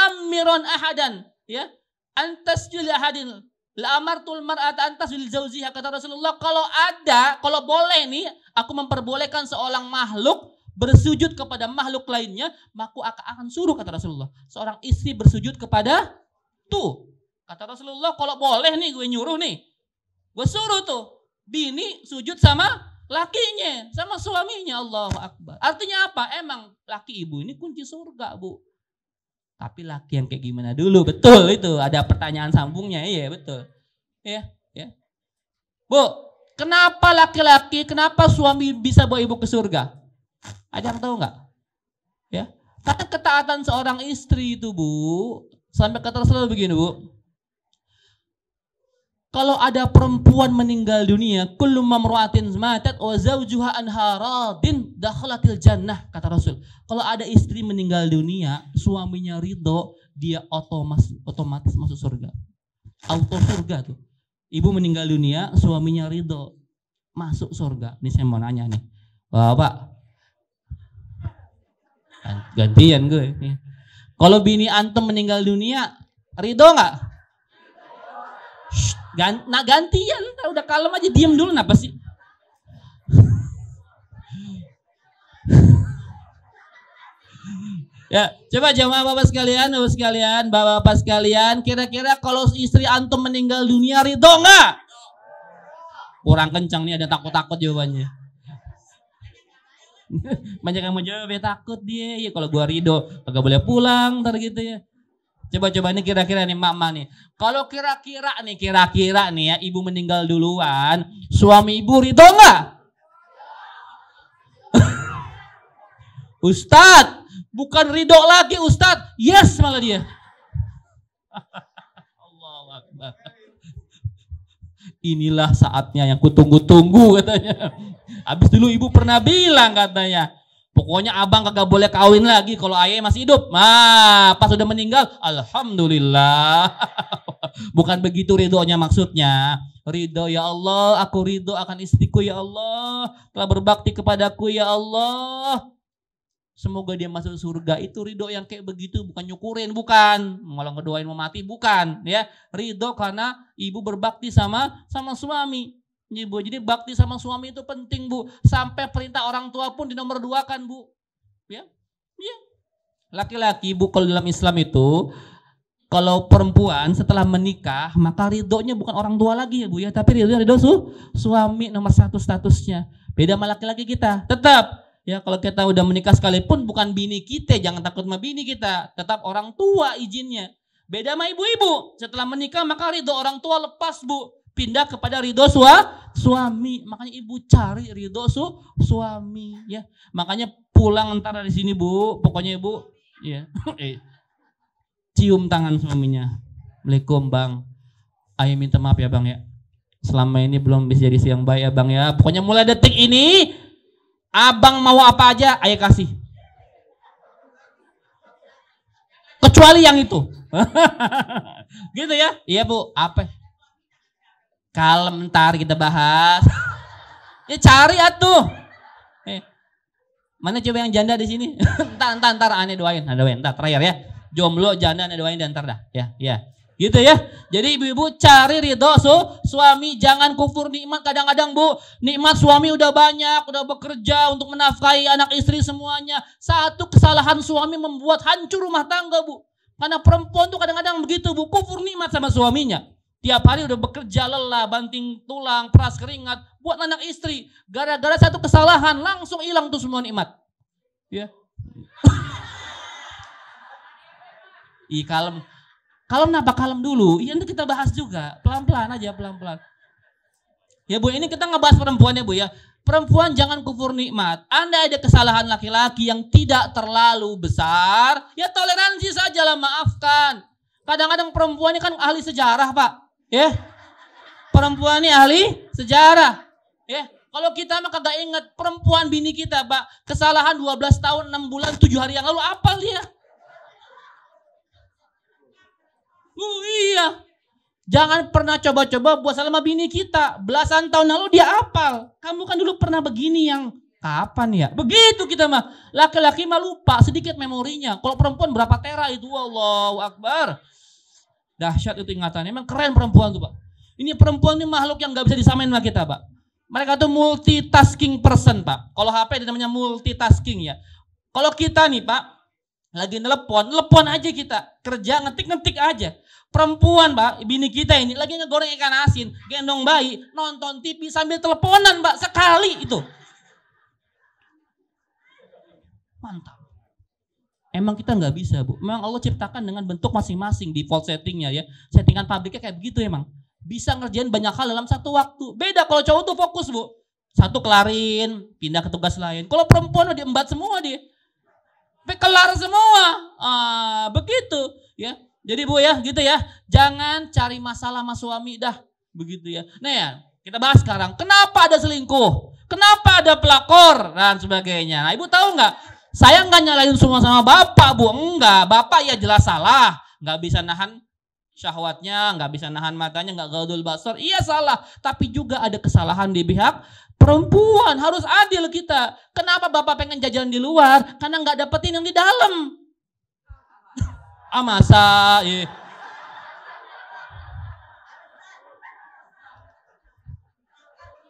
amiron ahadan, ya. Antas juli ahadin. La amartul mar'at antas juli zauziha. Kata Rasulullah, kalau ada, kalau boleh nih, aku memperbolehkan seorang makhluk bersujud kepada makhluk lainnya, maka aku akan suruh kata Rasulullah. Seorang istri bersujud kepada tuh Kata Rasulullah, kalau boleh nih gue nyuruh nih. Gue suruh tuh, bini sujud sama lakinya, sama suaminya Allah Akbar. Artinya apa? Emang laki ibu ini kunci surga, Bu. Tapi laki yang kayak gimana dulu? Betul itu, ada pertanyaan sambungnya. Iya, betul. Ya, ya. Bu, kenapa laki-laki, kenapa suami bisa bawa ibu ke surga? Ada yang tahu nggak? Ya, kata ketaatan seorang istri itu bu, sampai kata Rasulullah begini bu, kalau ada perempuan meninggal dunia, kullu mamruatin matat wa zawjuha anharadin radin dakhalatil jannah, kata Rasul. Kalau ada istri meninggal dunia, suaminya ridho, dia otomatis, otomatis masuk surga. Auto surga tuh. Ibu meninggal dunia, suaminya ridho, masuk surga. Ini saya mau nanya nih. Bapak, gantian gue. Kalau bini antum meninggal dunia, ridho nggak? gan nah gantian, nah, udah kalem aja, diem dulu, kenapa sih? ya, coba jemaah bapak sekalian, bapak sekalian, bapak-bapak sekalian, kira-kira kalau istri antum meninggal dunia ridho nggak? Kurang kencang nih, ada takut-takut jawabannya. Banyak yang mau jawab, ya takut dia. Ya kalau gua ridho, kagak boleh pulang, ntar gitu ya. Coba-coba ini kira-kira nih mama nih. Kalau kira-kira nih, kira-kira nih ya ibu meninggal duluan, suami ibu ridho nggak? Ustad, bukan ridho lagi Ustad, yes malah dia. Allah Akbar. Inilah saatnya yang kutunggu-tunggu katanya. Habis dulu ibu pernah bilang katanya, Pokoknya abang kagak boleh kawin lagi kalau ayah masih hidup. Nah, pas sudah meninggal, alhamdulillah. Bukan begitu ridhonya maksudnya. Ridho ya Allah, aku ridho akan istriku ya Allah. Telah berbakti kepadaku ya Allah. Semoga dia masuk surga. Itu ridho yang kayak begitu. Bukan nyukurin, bukan. Malah ngedoain mau mati, bukan. ya Ridho karena ibu berbakti sama sama suami. Nih Bu, jadi bakti sama suami itu penting Bu. Sampai perintah orang tua pun di nomor dua kan Bu. Ya, ya. Laki-laki Bu kalau dalam Islam itu kalau perempuan setelah menikah maka ridhonya bukan orang tua lagi ya Bu ya, tapi ridho ridho su, suami nomor satu statusnya. Beda sama laki-laki kita. Tetap ya kalau kita udah menikah sekalipun bukan bini kita, jangan takut sama bini kita, tetap orang tua izinnya. Beda sama ibu-ibu, setelah menikah maka ridho orang tua lepas Bu pindah kepada ridho sua, suami. Makanya ibu cari ridho su, suami ya. Makanya pulang ntar dari sini bu, pokoknya ibu ya. Eh, cium tangan suaminya. Assalamualaikum bang. Ayo minta maaf ya bang ya. Selama ini belum bisa jadi siang baik ya bang ya. Pokoknya mulai detik ini abang mau apa aja ayo kasih. Kecuali yang itu. gitu ya. Iya bu, apa? Kalem ntar kita bahas. ya cari atuh. Eh, mana coba yang janda di sini? entar entar entar aneh doain, ada doain entar terakhir ya. Jomblo janda aneh doain dan entar dah. Ya, ya. Gitu ya. Jadi ibu-ibu cari ridho so, suami jangan kufur nikmat kadang-kadang Bu. Nikmat suami udah banyak, udah bekerja untuk menafkahi anak istri semuanya. Satu kesalahan suami membuat hancur rumah tangga Bu. Karena perempuan tuh kadang-kadang begitu Bu, kufur nikmat sama suaminya. Tiap hari udah bekerja lelah, banting tulang, peras keringat, buat anak istri. Gara-gara satu kesalahan langsung hilang tuh semua nikmat. Ya. Ih kalem. Kalem napa kalem dulu? Iya nanti kita bahas juga. Pelan-pelan aja, pelan-pelan. Ya Bu, ini kita ngebahas perempuan ya Bu ya. Perempuan jangan kufur nikmat. Anda ada kesalahan laki-laki yang tidak terlalu besar, ya toleransi saja lah maafkan. Kadang-kadang perempuan ini kan ahli sejarah, Pak. Ya. Perempuan ini ahli sejarah. Ya. Kalau kita mah kagak ingat perempuan bini kita, Pak, kesalahan 12 tahun 6 bulan 7 hari yang lalu apa dia. Oh iya. Jangan pernah coba-coba buat sama bini kita. Belasan tahun lalu dia apal. Kamu kan dulu pernah begini yang kapan ya? Begitu kita mah. Laki-laki mah lupa sedikit memorinya. Kalau perempuan berapa tera itu? Allahu Akbar. Dahsyat itu ingatan. Emang keren perempuan tuh, Pak. Ini perempuan ini makhluk yang nggak bisa disamain sama kita, Pak. Mereka tuh multitasking person, Pak. Kalau HP itu namanya multitasking ya. Kalau kita nih, Pak, lagi nelpon, nelpon aja kita. Kerja ngetik-ngetik aja. Perempuan, Pak, bini kita ini lagi ngegoreng ikan asin, gendong bayi, nonton TV sambil teleponan, Pak. Sekali itu. Mantap. Emang kita nggak bisa, Bu. Memang Allah ciptakan dengan bentuk masing-masing default settingnya ya. Settingan pabriknya kayak begitu emang. Bisa ngerjain banyak hal dalam satu waktu. Beda kalau cowok tuh fokus, Bu. Satu kelarin, pindah ke tugas lain. Kalau perempuan udah diembat semua dia. Kelar semua. Ah, begitu ya. Jadi Bu ya, gitu ya. Jangan cari masalah sama suami dah. Begitu ya. Nah ya, kita bahas sekarang. Kenapa ada selingkuh? Kenapa ada pelakor dan sebagainya? Nah, ibu tahu nggak? Saya nggak nyalain semua sama bapak, bu. Enggak, bapak ya jelas salah. Nggak bisa nahan syahwatnya, nggak bisa nahan matanya, nggak gaudul basar Iya salah, tapi juga ada kesalahan di pihak perempuan. Harus adil kita. Kenapa bapak pengen jajan di luar? Karena nggak dapetin yang di dalam. Amasa. Ah, masa, eh.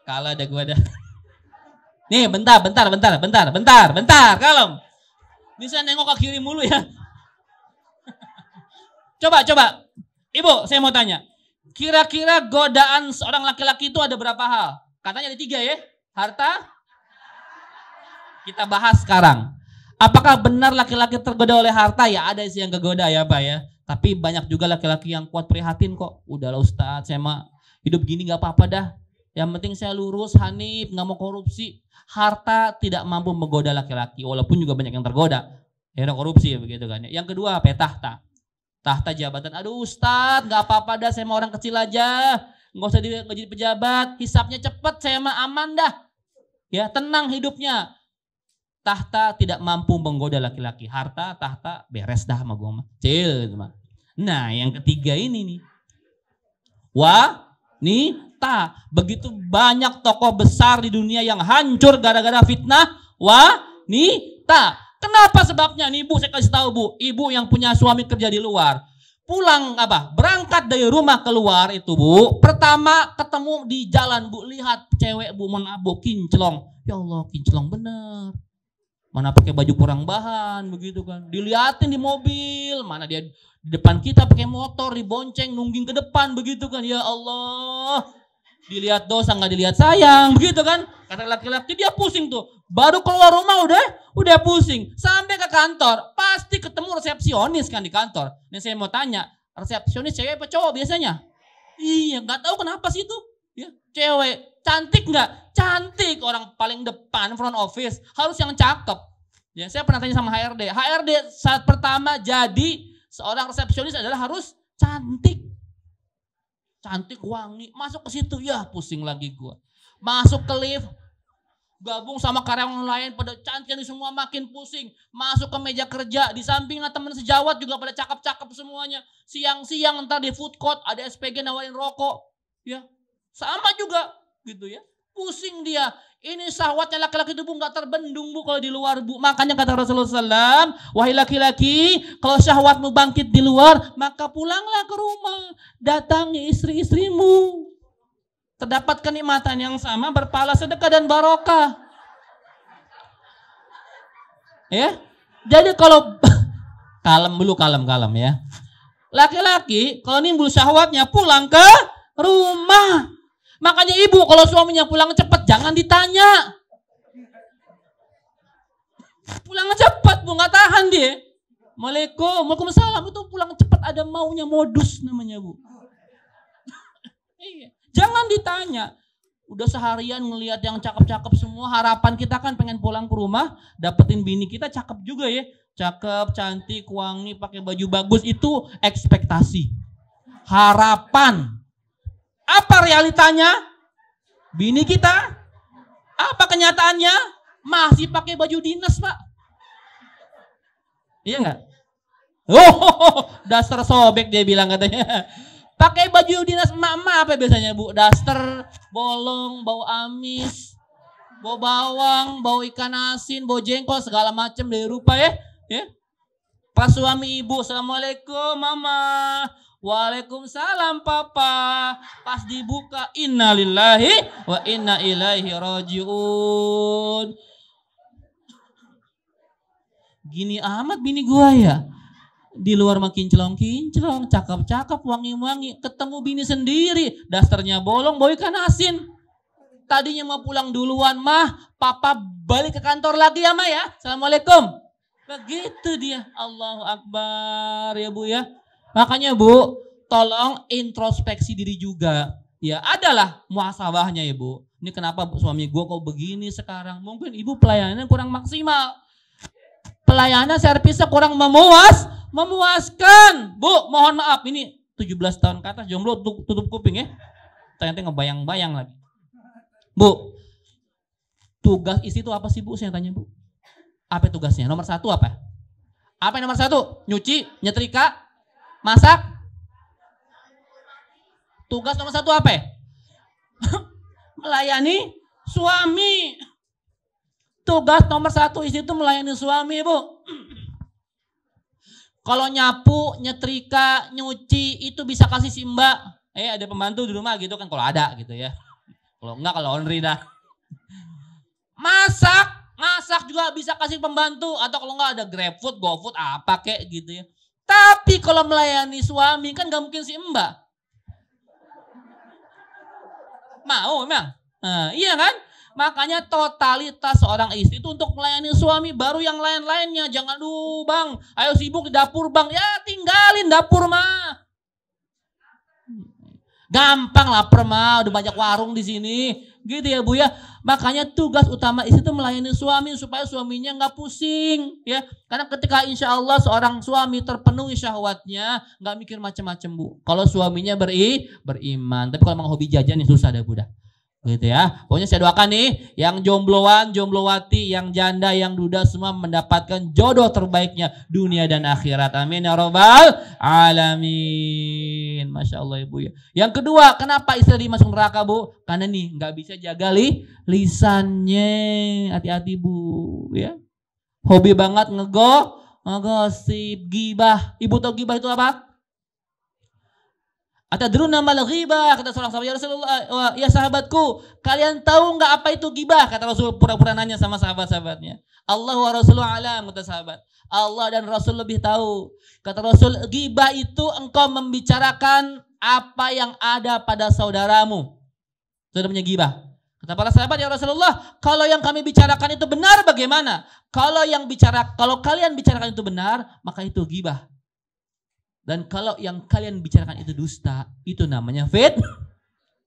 kalah ada gue dah. Nih, bentar, bentar, bentar, bentar, bentar, bentar, kalem. Bisa nengok ke kiri mulu ya. coba, coba. Ibu, saya mau tanya. Kira-kira godaan seorang laki-laki itu ada berapa hal? Katanya ada tiga ya. Harta. Kita bahas sekarang. Apakah benar laki-laki tergoda oleh harta? Ya ada sih yang kegoda ya Pak ya. Tapi banyak juga laki-laki yang kuat prihatin kok. Udahlah Ustadz, saya mah hidup gini gak apa-apa dah yang penting saya lurus, Hanif, nggak mau korupsi. Harta tidak mampu menggoda laki-laki, walaupun juga banyak yang tergoda. era ya korupsi begitu kan. Yang kedua apa ya, Tahta. Tahta jabatan. Aduh Ustadz, nggak apa-apa dah, saya mau orang kecil aja. Nggak usah jadi pejabat, hisapnya cepet, saya mah aman dah. Ya, tenang hidupnya. Tahta tidak mampu menggoda laki-laki. Harta, tahta, beres dah sama gue mah. Cil. Gitu nah, yang ketiga ini nih. Wah, nih kita Begitu banyak tokoh besar di dunia yang hancur gara-gara fitnah wanita. Kenapa sebabnya? Nih ibu saya kasih tahu bu, ibu yang punya suami kerja di luar. Pulang apa? Berangkat dari rumah keluar itu bu. Pertama ketemu di jalan bu, lihat cewek bu mohon kinclong. Ya Allah kinclong bener mana pakai baju kurang bahan begitu kan diliatin di mobil mana dia di depan kita pakai motor dibonceng nungging ke depan begitu kan ya Allah Dilihat dosa nggak dilihat sayang, begitu kan? Kata laki-laki dia pusing tuh. Baru keluar rumah udah udah pusing. Sampai ke kantor pasti ketemu resepsionis kan di kantor. Dan saya mau tanya, resepsionis cewek apa cowok biasanya? Iya, nggak tahu kenapa sih itu. Ya, cewek cantik nggak? Cantik orang paling depan front office harus yang cakep. Ya, saya pernah tanya sama HRD. HRD saat pertama jadi seorang resepsionis adalah harus cantik cantik wangi, masuk ke situ ya pusing lagi gua. Masuk ke lift, gabung sama karyawan lain pada cantik ini semua makin pusing. Masuk ke meja kerja, di sampingnya teman sejawat juga pada cakep-cakep semuanya. Siang-siang entar di food court ada SPG nawarin rokok, ya. Sama juga gitu ya. Pusing dia. Ini syahwatnya laki-laki itu bu nggak terbendung bu kalau di luar bu. Makanya kata Rasulullah SAW, wahai laki-laki, kalau syahwatmu bangkit di luar, maka pulanglah ke rumah, datangi istri-istrimu. Terdapat kenikmatan yang sama, berpala sedekah dan barokah. Ya, jadi kalau kalem dulu kalem kalem ya. Laki-laki kalau nimbul syahwatnya pulang ke rumah. Makanya ibu kalau suaminya pulang cepat jangan ditanya. Pulang cepat bu nggak tahan dia. Malaikum, Waalaikumsalam itu pulang cepat ada maunya modus namanya bu. Iya, jangan ditanya. Udah seharian ngelihat yang cakep-cakep semua, harapan kita kan pengen pulang ke rumah, dapetin bini kita cakep juga ya. Cakep, cantik, wangi, pakai baju bagus itu ekspektasi. Harapan. Apa realitanya? Bini kita? Apa kenyataannya? Masih pakai baju dinas, Pak. Iya enggak? Oh, daster sobek dia bilang katanya. Pakai baju dinas mama apa biasanya, Bu? Daster, bolong, bau amis, bau bawang, bau ikan asin, bau jengkol, segala macam dari rupa ya. ya. Pas suami ibu, Assalamualaikum mama. Waalaikumsalam papa. Pas dibuka innalillahi wa inna ilaihi rajiun. Gini amat bini gua ya. Di luar makin celong-kinclong, cakep-cakep, wangi-wangi. Ketemu bini sendiri, dasarnya bolong, boy kan asin. Tadinya mau pulang duluan, mah. Papa balik ke kantor lagi ya, mah ya. Assalamualaikum. Begitu dia. Allahu Akbar ya bu ya. Makanya Bu, tolong introspeksi diri juga. Ya, adalah muasabahnya Ibu. Ya, ini kenapa suami gue kok begini sekarang? Mungkin Ibu pelayanannya kurang maksimal. Pelayanan servisnya kurang memuas, memuaskan. Bu, mohon maaf ini 17 tahun ke atas jomblo tutup, tutup kuping ya. Ternyata ngebayang-bayang lagi. Bu, tugas istri itu apa sih Bu? Saya tanya Bu. Apa tugasnya? Nomor satu apa? Apa yang nomor satu? Nyuci, nyetrika, masak. Tugas nomor satu apa? Ya? melayani suami. Tugas nomor satu istri itu melayani suami, Bu. Kalau nyapu, nyetrika, nyuci itu bisa kasih si Mbak. Eh ada pembantu di rumah gitu kan kalau ada gitu ya. Kalau enggak kalau laundry dah. Masak, masak juga bisa kasih pembantu atau kalau enggak ada GrabFood, GoFood apa kek gitu ya. Tapi kalau melayani suami kan gak mungkin si mbak. Mau emang? Nah, iya kan? Makanya totalitas seorang istri itu untuk melayani suami baru yang lain-lainnya. Jangan lu bang, ayo sibuk di dapur bang. Ya tinggalin dapur mah. Gampang lapar mah, udah banyak warung di sini. Gitu ya Bu ya. Makanya tugas utama istri itu melayani suami supaya suaminya nggak pusing. ya. Karena ketika insya Allah seorang suami terpenuhi syahwatnya, nggak mikir macam-macam Bu. Kalau suaminya beri, beriman. Tapi kalau emang hobi jajan ini susah deh Bu dah gitu ya. Pokoknya saya doakan nih yang jombloan, jomblowati, yang janda, yang duda semua mendapatkan jodoh terbaiknya dunia dan akhirat. Amin ya robbal alamin. Masya Allah Ibu ya. Yang kedua, kenapa istri masuk neraka Bu? Karena nih nggak bisa jaga li, lisannya. Hati-hati Bu ya. Hobi banget ngego, ngegosip, gibah. Ibu tau gibah itu apa? Atadruna mal ghibah kata seorang sahabat ya Rasulullah ya sahabatku kalian tahu nggak apa itu gibah kata Rasul pura-pura nanya sama sahabat-sahabatnya Allah wa Rasulullah alam kata sahabat Allah dan Rasul lebih tahu. Kata Rasul, gibah itu engkau membicarakan apa yang ada pada saudaramu. Sudah punya gibah. Kata para sahabat, ya Rasulullah, kalau yang kami bicarakan itu benar bagaimana? Kalau yang bicara, kalau kalian bicarakan itu benar, maka itu gibah. Dan kalau yang kalian bicarakan itu dusta, itu namanya fit.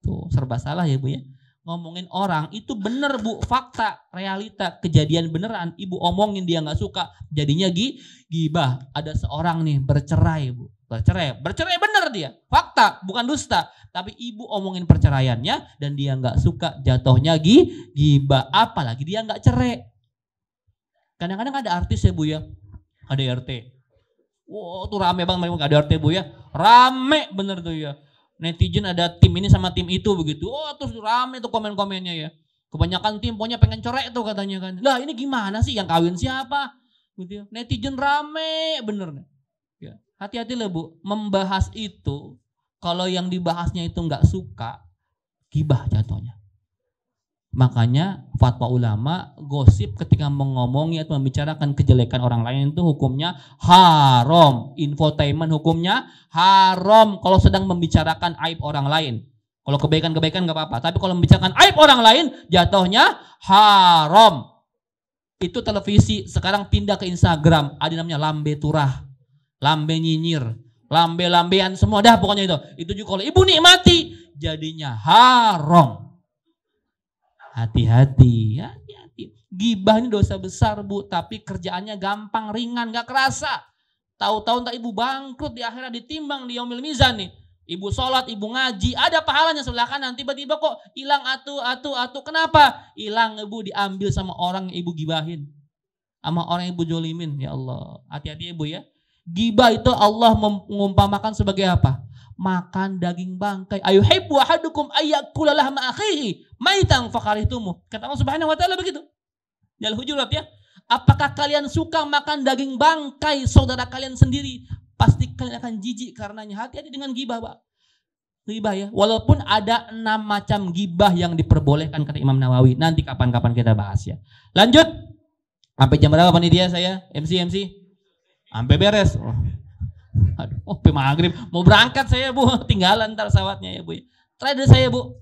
Tuh, serba salah ya Bu ya ngomongin orang itu bener bu fakta realita kejadian beneran ibu omongin dia nggak suka jadinya gi gibah ada seorang nih bercerai bu bercerai bercerai bener dia fakta bukan dusta tapi ibu omongin perceraiannya dan dia nggak suka jatuhnya gi gibah apalagi dia nggak cerai kadang-kadang ada artis ya bu ya ada RT wow tuh rame bang memang ada RT bu ya rame bener tuh ya netizen ada tim ini sama tim itu begitu. Oh terus rame tuh komen-komennya ya. Kebanyakan tim pokoknya pengen corek tuh katanya kan. Lah ini gimana sih yang kawin siapa? Gitu. ya. Netizen rame bener Ya. Hati-hati lah bu. Membahas itu kalau yang dibahasnya itu nggak suka, gibah jatuhnya. Makanya fatwa ulama gosip ketika mengomongi atau membicarakan kejelekan orang lain itu hukumnya haram. Infotainment hukumnya haram kalau sedang membicarakan aib orang lain. Kalau kebaikan-kebaikan nggak apa-apa, tapi kalau membicarakan aib orang lain jatuhnya haram. Itu televisi sekarang pindah ke Instagram, ada namanya lambe turah, lambe nyinyir, lambe-lambean semua dah pokoknya itu. Itu juga kalau ibu nikmati jadinya haram hati-hati, hati-hati. Gibah ini dosa besar bu, tapi kerjaannya gampang, ringan, gak kerasa. Tahu-tahu tak ibu bangkrut di akhirat ditimbang di yomil mizan nih. Ibu sholat, ibu ngaji, ada pahalanya sebelah kanan. Tiba-tiba kok hilang atu, atu, atu. Kenapa? Hilang ibu diambil sama orang ibu gibahin. Sama orang ibu jolimin. Ya Allah, hati-hati ibu ya, ya. Gibah itu Allah mengumpamakan sebagai apa? makan daging bangkai. Ayo, buah ahadukum ayyakula kulalah maakhihi. maitang fakarihtumu. Kata Allah Subhanahu wa taala begitu. Dalam hujurat ya. Apakah kalian suka makan daging bangkai saudara kalian sendiri? Pasti kalian akan jijik karenanya. Hati-hati dengan gibah, Pak. Gibah ya. Walaupun ada enam macam gibah yang diperbolehkan kata Imam Nawawi. Nanti kapan-kapan kita bahas ya. Lanjut. Sampai jam berapa dia saya? MC MC. Sampai beres. Oh. Aduh, oh, maghrib. Mau berangkat saya, Bu. Tinggalan ntar pesawatnya ya, Bu. Ya. trader saya, Bu.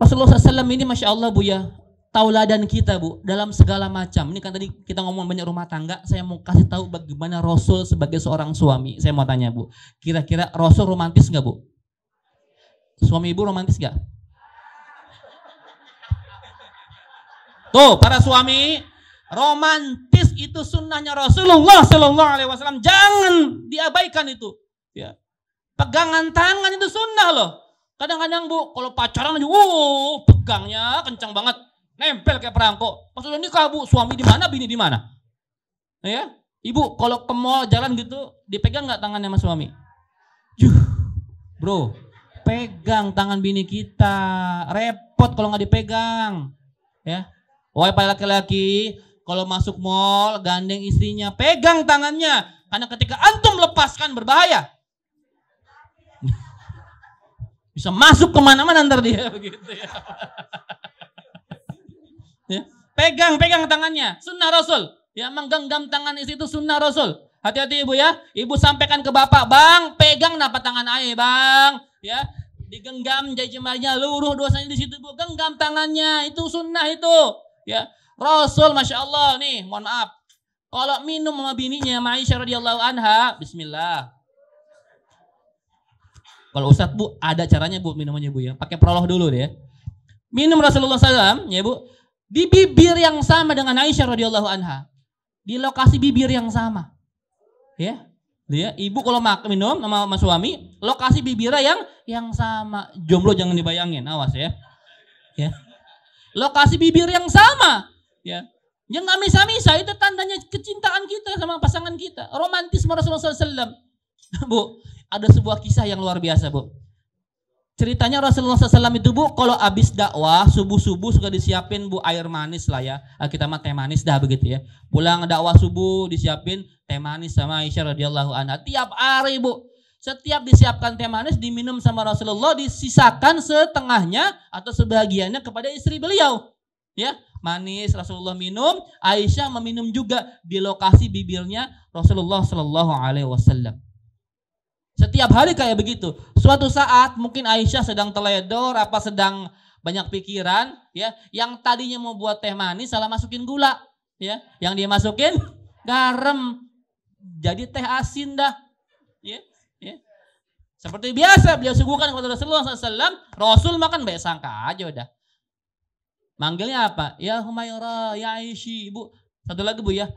Rasulullah SAW ini Masya Allah, Bu ya. Tauladan kita, Bu. Dalam segala macam. Ini kan tadi kita ngomong banyak rumah tangga. Saya mau kasih tahu bagaimana Rasul sebagai seorang suami. Saya mau tanya, Bu. Kira-kira Rasul romantis nggak, Bu? Suami Ibu romantis nggak? Tuh, para suami Romantis itu sunnahnya Rasulullah Sallallahu Alaihi Wasallam. Jangan diabaikan itu. Ya. Pegangan tangan itu sunnah loh. Kadang-kadang bu, kalau pacaran aja, uh, pegangnya kencang banget, nempel kayak perangko. Pas udah nikah bu, suami di mana, bini di mana? Ya, ibu kalau ke mall jalan gitu, dipegang nggak tangannya sama suami? Yuh, bro, pegang tangan bini kita, repot kalau nggak dipegang. Ya, wahai para laki-laki, kalau masuk mall, gandeng istrinya, pegang tangannya. Karena ketika antum lepaskan berbahaya. Bisa masuk kemana-mana nanti dia begitu ya. ya. Pegang, pegang tangannya. Sunnah Rasul. Ya, menggenggam tangan istri itu sunnah Rasul. Hati-hati ibu ya. Ibu sampaikan ke bapak, bang, pegang napa tangan ayah bang. Ya, digenggam jari luruh dosanya di situ bu. Genggam tangannya, itu sunnah itu. Ya, Rasul Masya Allah nih, mohon maaf. Kalau minum sama bininya, Aisyah radhiyallahu anha, bismillah. Kalau Ustadz Bu, ada caranya Bu minumannya Bu ya. Pakai proloh dulu deh. Minum Rasulullah SAW, ya Bu. Di bibir yang sama dengan Aisyah radhiyallahu anha. Di lokasi bibir yang sama. Ya. dia. ibu kalau mak minum sama, sama suami, lokasi bibirnya yang yang sama. Jomblo jangan dibayangin, awas ya. Ya. Lokasi bibir yang sama. Ya. Yang nggak misa-misa itu tandanya kecintaan kita sama pasangan kita. Romantisme Rasulullah SAW. Bu, ada sebuah kisah yang luar biasa, Bu. Ceritanya Rasulullah SAW itu bu, kalau habis dakwah subuh subuh sudah disiapin bu air manis lah ya, ah, kita mah teh manis dah begitu ya. Pulang dakwah subuh disiapin teh manis sama Aisyah radhiyallahu anha. Tiap hari bu, setiap disiapkan teh manis diminum sama Rasulullah disisakan setengahnya atau sebagiannya kepada istri beliau. Ya, manis Rasulullah minum Aisyah meminum juga di lokasi bibirnya Rasulullah Shallallahu Alaihi Wasallam setiap hari kayak begitu suatu saat mungkin Aisyah sedang teledor apa sedang banyak pikiran ya yang tadinya mau buat teh manis salah masukin gula ya yang dia masukin garam jadi teh asin dah ya ya seperti biasa beliau suguhkan kepada Rasulullah SAW Rasul makan baik sangka aja udah Manggilnya apa? Ya Humaira, ya Aishi, Bu. Satu lagi Bu ya.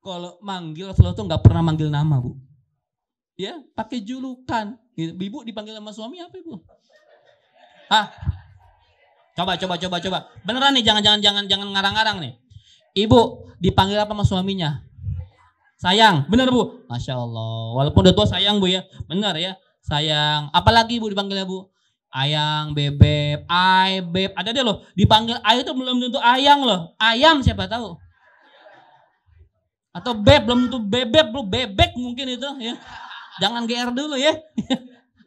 Kalau manggil Rasulullah itu nggak pernah manggil nama Bu. Ya, pakai julukan. Ibu dipanggil sama suami apa Ibu? Ah, Coba, coba, coba, coba. Beneran nih, jangan, jangan, jangan, jangan ngarang-ngarang nih. Ibu dipanggil apa sama suaminya? Sayang, bener bu. Masya Allah. Walaupun udah tua sayang bu ya, bener ya. Sayang. Apalagi bu dipanggilnya bu? Ayang, bebek, ay, beb. Ada deh loh, dipanggil ay itu belum tentu ayang loh. Ayam siapa tahu. Atau beb, belum tentu bebek, lo. bebek mungkin itu ya. Jangan GR dulu ya.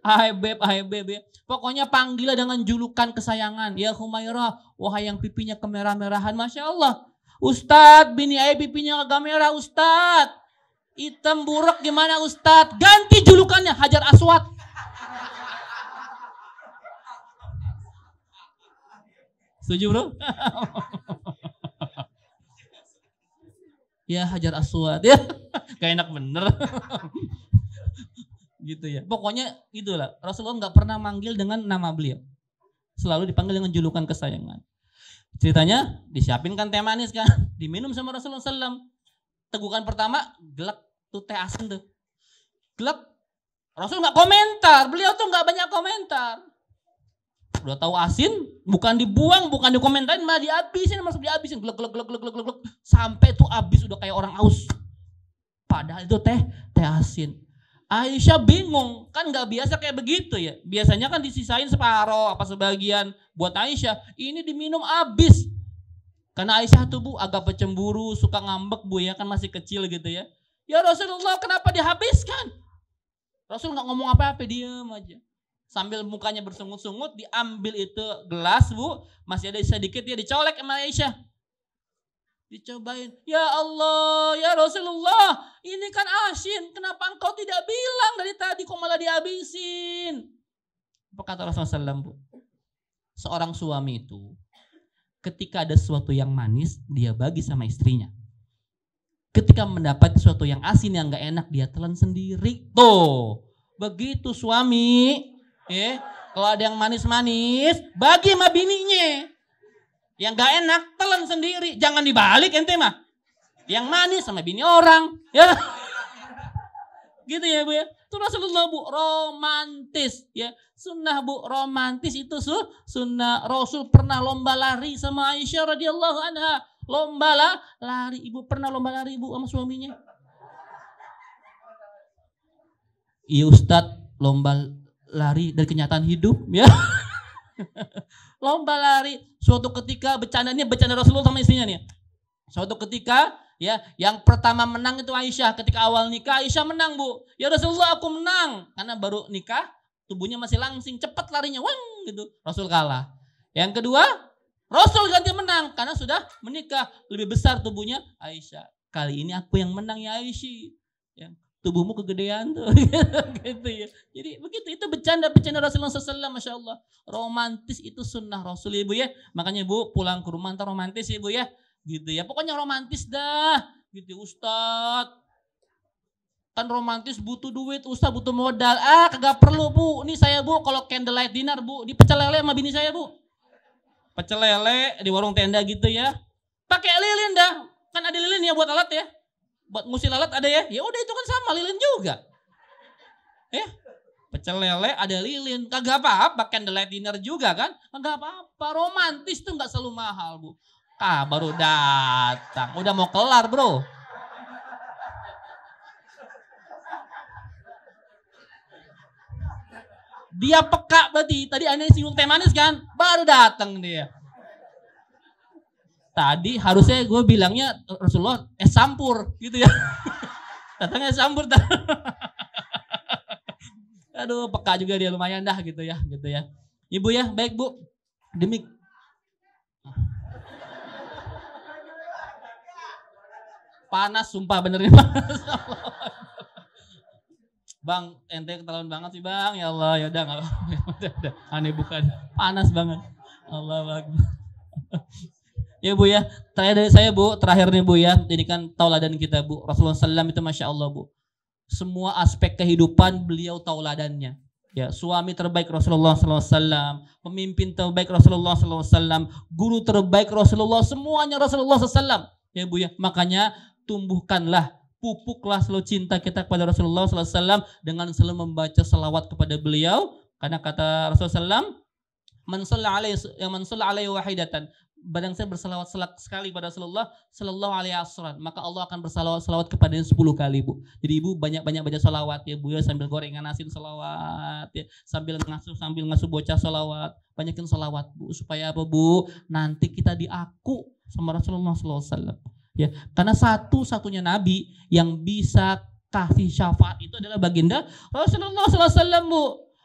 ay beb, ay beb ya. Pokoknya panggilnya dengan julukan kesayangan. Ya Humaira wahai yang pipinya kemerah-merahan. Masya Allah. Ustad, bini ay pipinya agak merah. Ustadz, hitam buruk gimana ustad? Ganti julukannya, Hajar Aswad. Setuju bro? ya hajar aswad ya gak enak bener gitu ya pokoknya itulah Rasulullah nggak pernah manggil dengan nama beliau selalu dipanggil dengan julukan kesayangan ceritanya disiapin kan teh manis kan diminum sama Rasulullah SAW tegukan pertama gelak tuh teh asin tuh gelak Rasul nggak komentar beliau tuh nggak banyak komentar Udah tahu asin, bukan dibuang, bukan dikomentarin, malah dihabisin, masuk dihabisin, glek glek glek glek glek glek sampai tuh habis udah kayak orang aus. Padahal itu teh teh asin. Aisyah bingung, kan nggak biasa kayak begitu ya. Biasanya kan disisain separoh apa sebagian buat Aisyah. Ini diminum habis. Karena Aisyah tuh Bu agak pecemburu, suka ngambek Bu ya kan masih kecil gitu ya. Ya Rasulullah kenapa dihabiskan? Rasul nggak ngomong apa-apa, diam aja sambil mukanya bersungut-sungut diambil itu gelas bu masih ada sedikit ya dicolek sama Aisyah dicobain ya Allah ya Rasulullah ini kan asin kenapa engkau tidak bilang dari tadi kok malah dihabisin apa kata Rasulullah SAW bu seorang suami itu ketika ada sesuatu yang manis dia bagi sama istrinya ketika mendapat sesuatu yang asin yang gak enak dia telan sendiri tuh begitu suami Eh, kalau ada yang manis-manis, bagi sama bininya. Yang gak enak, telan sendiri. Jangan dibalik ente mah. Yang manis sama bini orang. Ya. Gitu ya Bu ya. Itu Rasulullah Bu, romantis ya. Sunnah Bu, romantis itu su sunnah Rasul pernah lomba lari sama Aisyah radhiyallahu anha. Lomba lah, lari. Ibu pernah lomba lari Ibu sama suaminya? Iya Ustadz, lomba lari dari kenyataan hidup ya. Lomba lari. Suatu ketika bercandanya ini bercanda Rasulullah sama istrinya nih. Suatu ketika ya yang pertama menang itu Aisyah ketika awal nikah Aisyah menang bu ya Rasulullah aku menang karena baru nikah tubuhnya masih langsing cepat larinya weng gitu Rasul kalah yang kedua Rasul ganti menang karena sudah menikah lebih besar tubuhnya Aisyah kali ini aku yang menang ya Aisyah ya tubuhmu kegedean tuh gitu ya. Jadi begitu itu bercanda-bercanda Rasulullah SAW Masya Allah. Romantis itu sunnah Rasul Ibu ya, ya. Makanya Ibu pulang ke rumah ntar romantis Ibu ya, ya. Gitu ya. Pokoknya romantis dah. Gitu ya. Ustad Kan romantis butuh duit, Ustad butuh modal. Ah kagak perlu Bu. Ini saya Bu kalau candlelight dinner Bu. dipecel lele sama bini saya Bu. Pecel lele di warung tenda gitu ya. Pakai lilin dah. Kan ada lilin ya buat alat ya buat ngusir lalat ada ya? Ya udah itu kan sama lilin juga. Ya, pecel lele ada lilin. Kagak apa-apa candlelight dinner juga kan? Kagak apa-apa. Romantis tuh nggak selalu mahal, Bu. Ah, baru datang. Udah mau kelar, Bro. Dia peka berarti. Tadi aneh singgung teh manis kan? Baru datang dia tadi harusnya gue bilangnya Rasulullah es sampur gitu ya. Datangnya es campur. Aduh, peka juga dia lumayan dah gitu ya, gitu ya. Ibu ya, baik Bu. Demi panas sumpah benerin panas. bang, ente keterlaluan banget sih bang. Ya Allah, ya udah nggak aneh bukan. Panas banget. Allah bagus Ya Bu ya, terakhir dari saya Bu, terakhir nih Bu ya, ini kan tauladan kita Bu. Rasulullah SAW itu Masya Allah Bu. Semua aspek kehidupan beliau tauladannya. Ya, suami terbaik Rasulullah SAW, pemimpin terbaik Rasulullah SAW, guru terbaik Rasulullah, semuanya Rasulullah SAW. Ya Bu ya, makanya tumbuhkanlah pupuklah selalu cinta kita kepada Rasulullah SAW dengan selalu membaca selawat kepada beliau karena kata Rasulullah SAW man yang man alaihi wahidatan badan saya berselawat selak sekali pada Rasulullah Sallallahu Alaihi Wasallam, maka Allah akan berselawat selawat kepadanya 10 kali bu. Jadi ibu banyak-banyak baca salawat ya bu ya sambil gorengan asin salawat ya sambil ngasuh sambil ngasuh bocah salawat banyakin salawat bu supaya apa bu nanti kita diaku sama Rasulullah Sallallahu Alaihi Wasallam ya karena satu satunya Nabi yang bisa kasih syafaat itu adalah baginda Rasulullah Sallallahu Alaihi Wasallam bu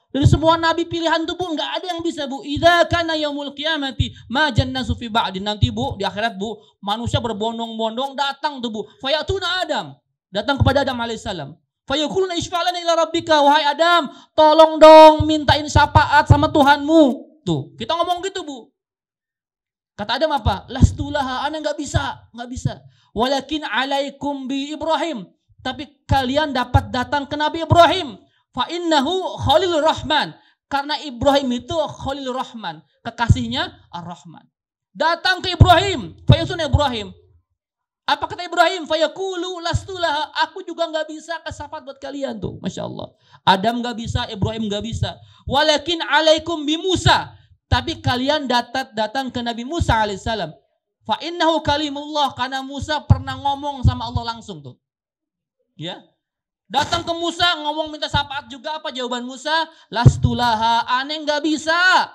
dari semua nabi pilihan tuh bu, nggak ada yang bisa bu. Ida karena yang yaumul kiamati majan nasufi ba'din. Nanti bu, di akhirat bu, manusia berbondong-bondong datang tuh bu. Fayatuna Adam. Datang kepada Adam alaihissalam. Fayakuluna isfalan ila rabbika. Wahai Adam, tolong dong mintain syafaat sama Tuhanmu. Tuh, kita ngomong gitu bu. Kata Adam apa? Lastulaha, anak nggak bisa, nggak bisa. Walakin alaikum bi Ibrahim. Tapi kalian dapat datang ke Nabi Ibrahim. Fa innahu Khalilur Rahman. Karena Ibrahim itu Khalilur Rahman, kekasihnya Ar-Rahman. Datang ke Ibrahim, fayasuna Ibrahim. Apa kata Ibrahim? Fayaqulu lastulah. Aku juga nggak bisa kesafat buat kalian tuh. Masya Allah. Adam nggak bisa, Ibrahim nggak bisa. Walakin alaikum bi Musa. Tapi kalian datat datang ke Nabi Musa alaihissalam. Fa innahu kalimullah karena Musa pernah ngomong sama Allah langsung tuh. Ya. Datang ke Musa ngomong minta sapaat juga apa jawaban Musa? Lastulaha aneh nggak bisa.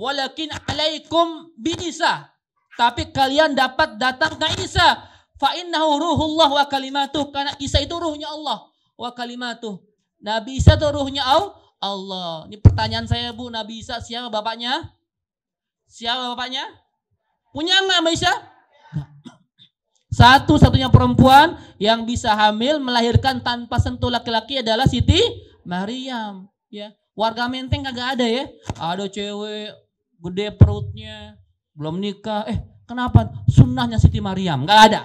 Walakin alaikum binisa. Tapi kalian dapat datang ke Isa. Fa innahu ruhullah wa kalimatuh. Karena Isa itu ruhnya Allah. Wa kalimatuh. Nabi Isa itu ruhnya Allah. Ini pertanyaan saya Bu. Nabi Isa siapa bapaknya? Siapa bapaknya? Punya enggak Mbak Isa? Satu-satunya perempuan yang bisa hamil melahirkan tanpa sentuh laki-laki adalah Siti Maryam. Ya, warga Menteng kagak ada ya. Ada cewek gede perutnya, belum nikah. Eh, kenapa sunnahnya Siti Maryam? nggak ada.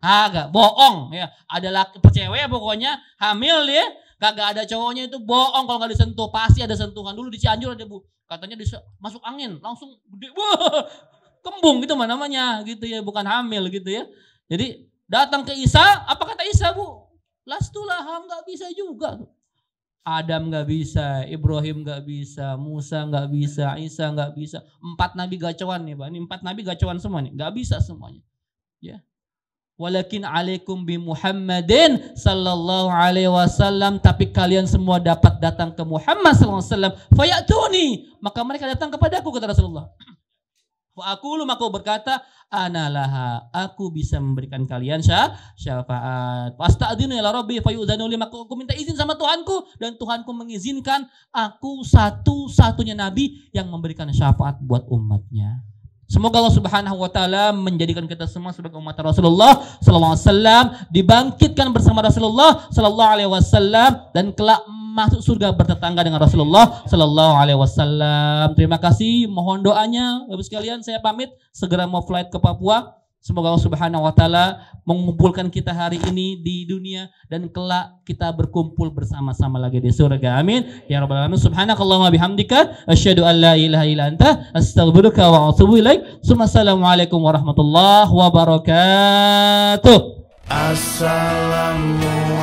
Agak bohong ya. Ada laki cewek pokoknya hamil ya, kagak ada cowoknya itu bohong kalau nggak disentuh. Pasti ada sentuhan dulu di Cianjur ada Bu. Katanya masuk angin, langsung gede. Wah, kembung gitu mah namanya gitu ya, bukan hamil gitu ya. Jadi datang ke Isa, apa kata Isa bu? Lastulah nggak bisa juga. Adam nggak bisa, Ibrahim nggak bisa, Musa nggak bisa, Isa nggak bisa. Empat nabi gacuan nih pak, ini empat nabi gacuan semua nih, nggak bisa semuanya. Ya, Walakin alaikum bi Muhammadin sallallahu alaihi wasallam tapi kalian semua dapat datang ke Muhammad sallallahu alaihi wasallam fayatuni maka mereka datang kepadaku kata Rasulullah Aku lu aku berkata, analaha, aku bisa memberikan kalian syah, syafaat. Fasta'dinu ya Rabbi fayudzanu lima. Aku, aku minta izin sama Tuhanku dan Tuhanku mengizinkan aku satu-satunya nabi yang memberikan syafaat buat umatnya. Semoga Allah Subhanahu wa taala menjadikan kita semua sebagai umat Rasulullah sallallahu alaihi wasallam, dibangkitkan bersama Rasulullah sallallahu alaihi wasallam dan kelak masuk surga bertetangga dengan Rasulullah Shallallahu Alaihi Wasallam. Terima kasih, mohon doanya, bapak sekalian. Saya pamit, segera mau flight ke Papua. Semoga Allah Subhanahu wa taala mengumpulkan kita hari ini di dunia dan kelak kita berkumpul bersama-sama lagi di surga. Amin. Ya rabbal alamin. wa bihamdika asyhadu an la ilaha illa anta astaghfiruka wa atubu ilaik. Assalamualaikum warahmatullahi wabarakatuh. Assalamualaikum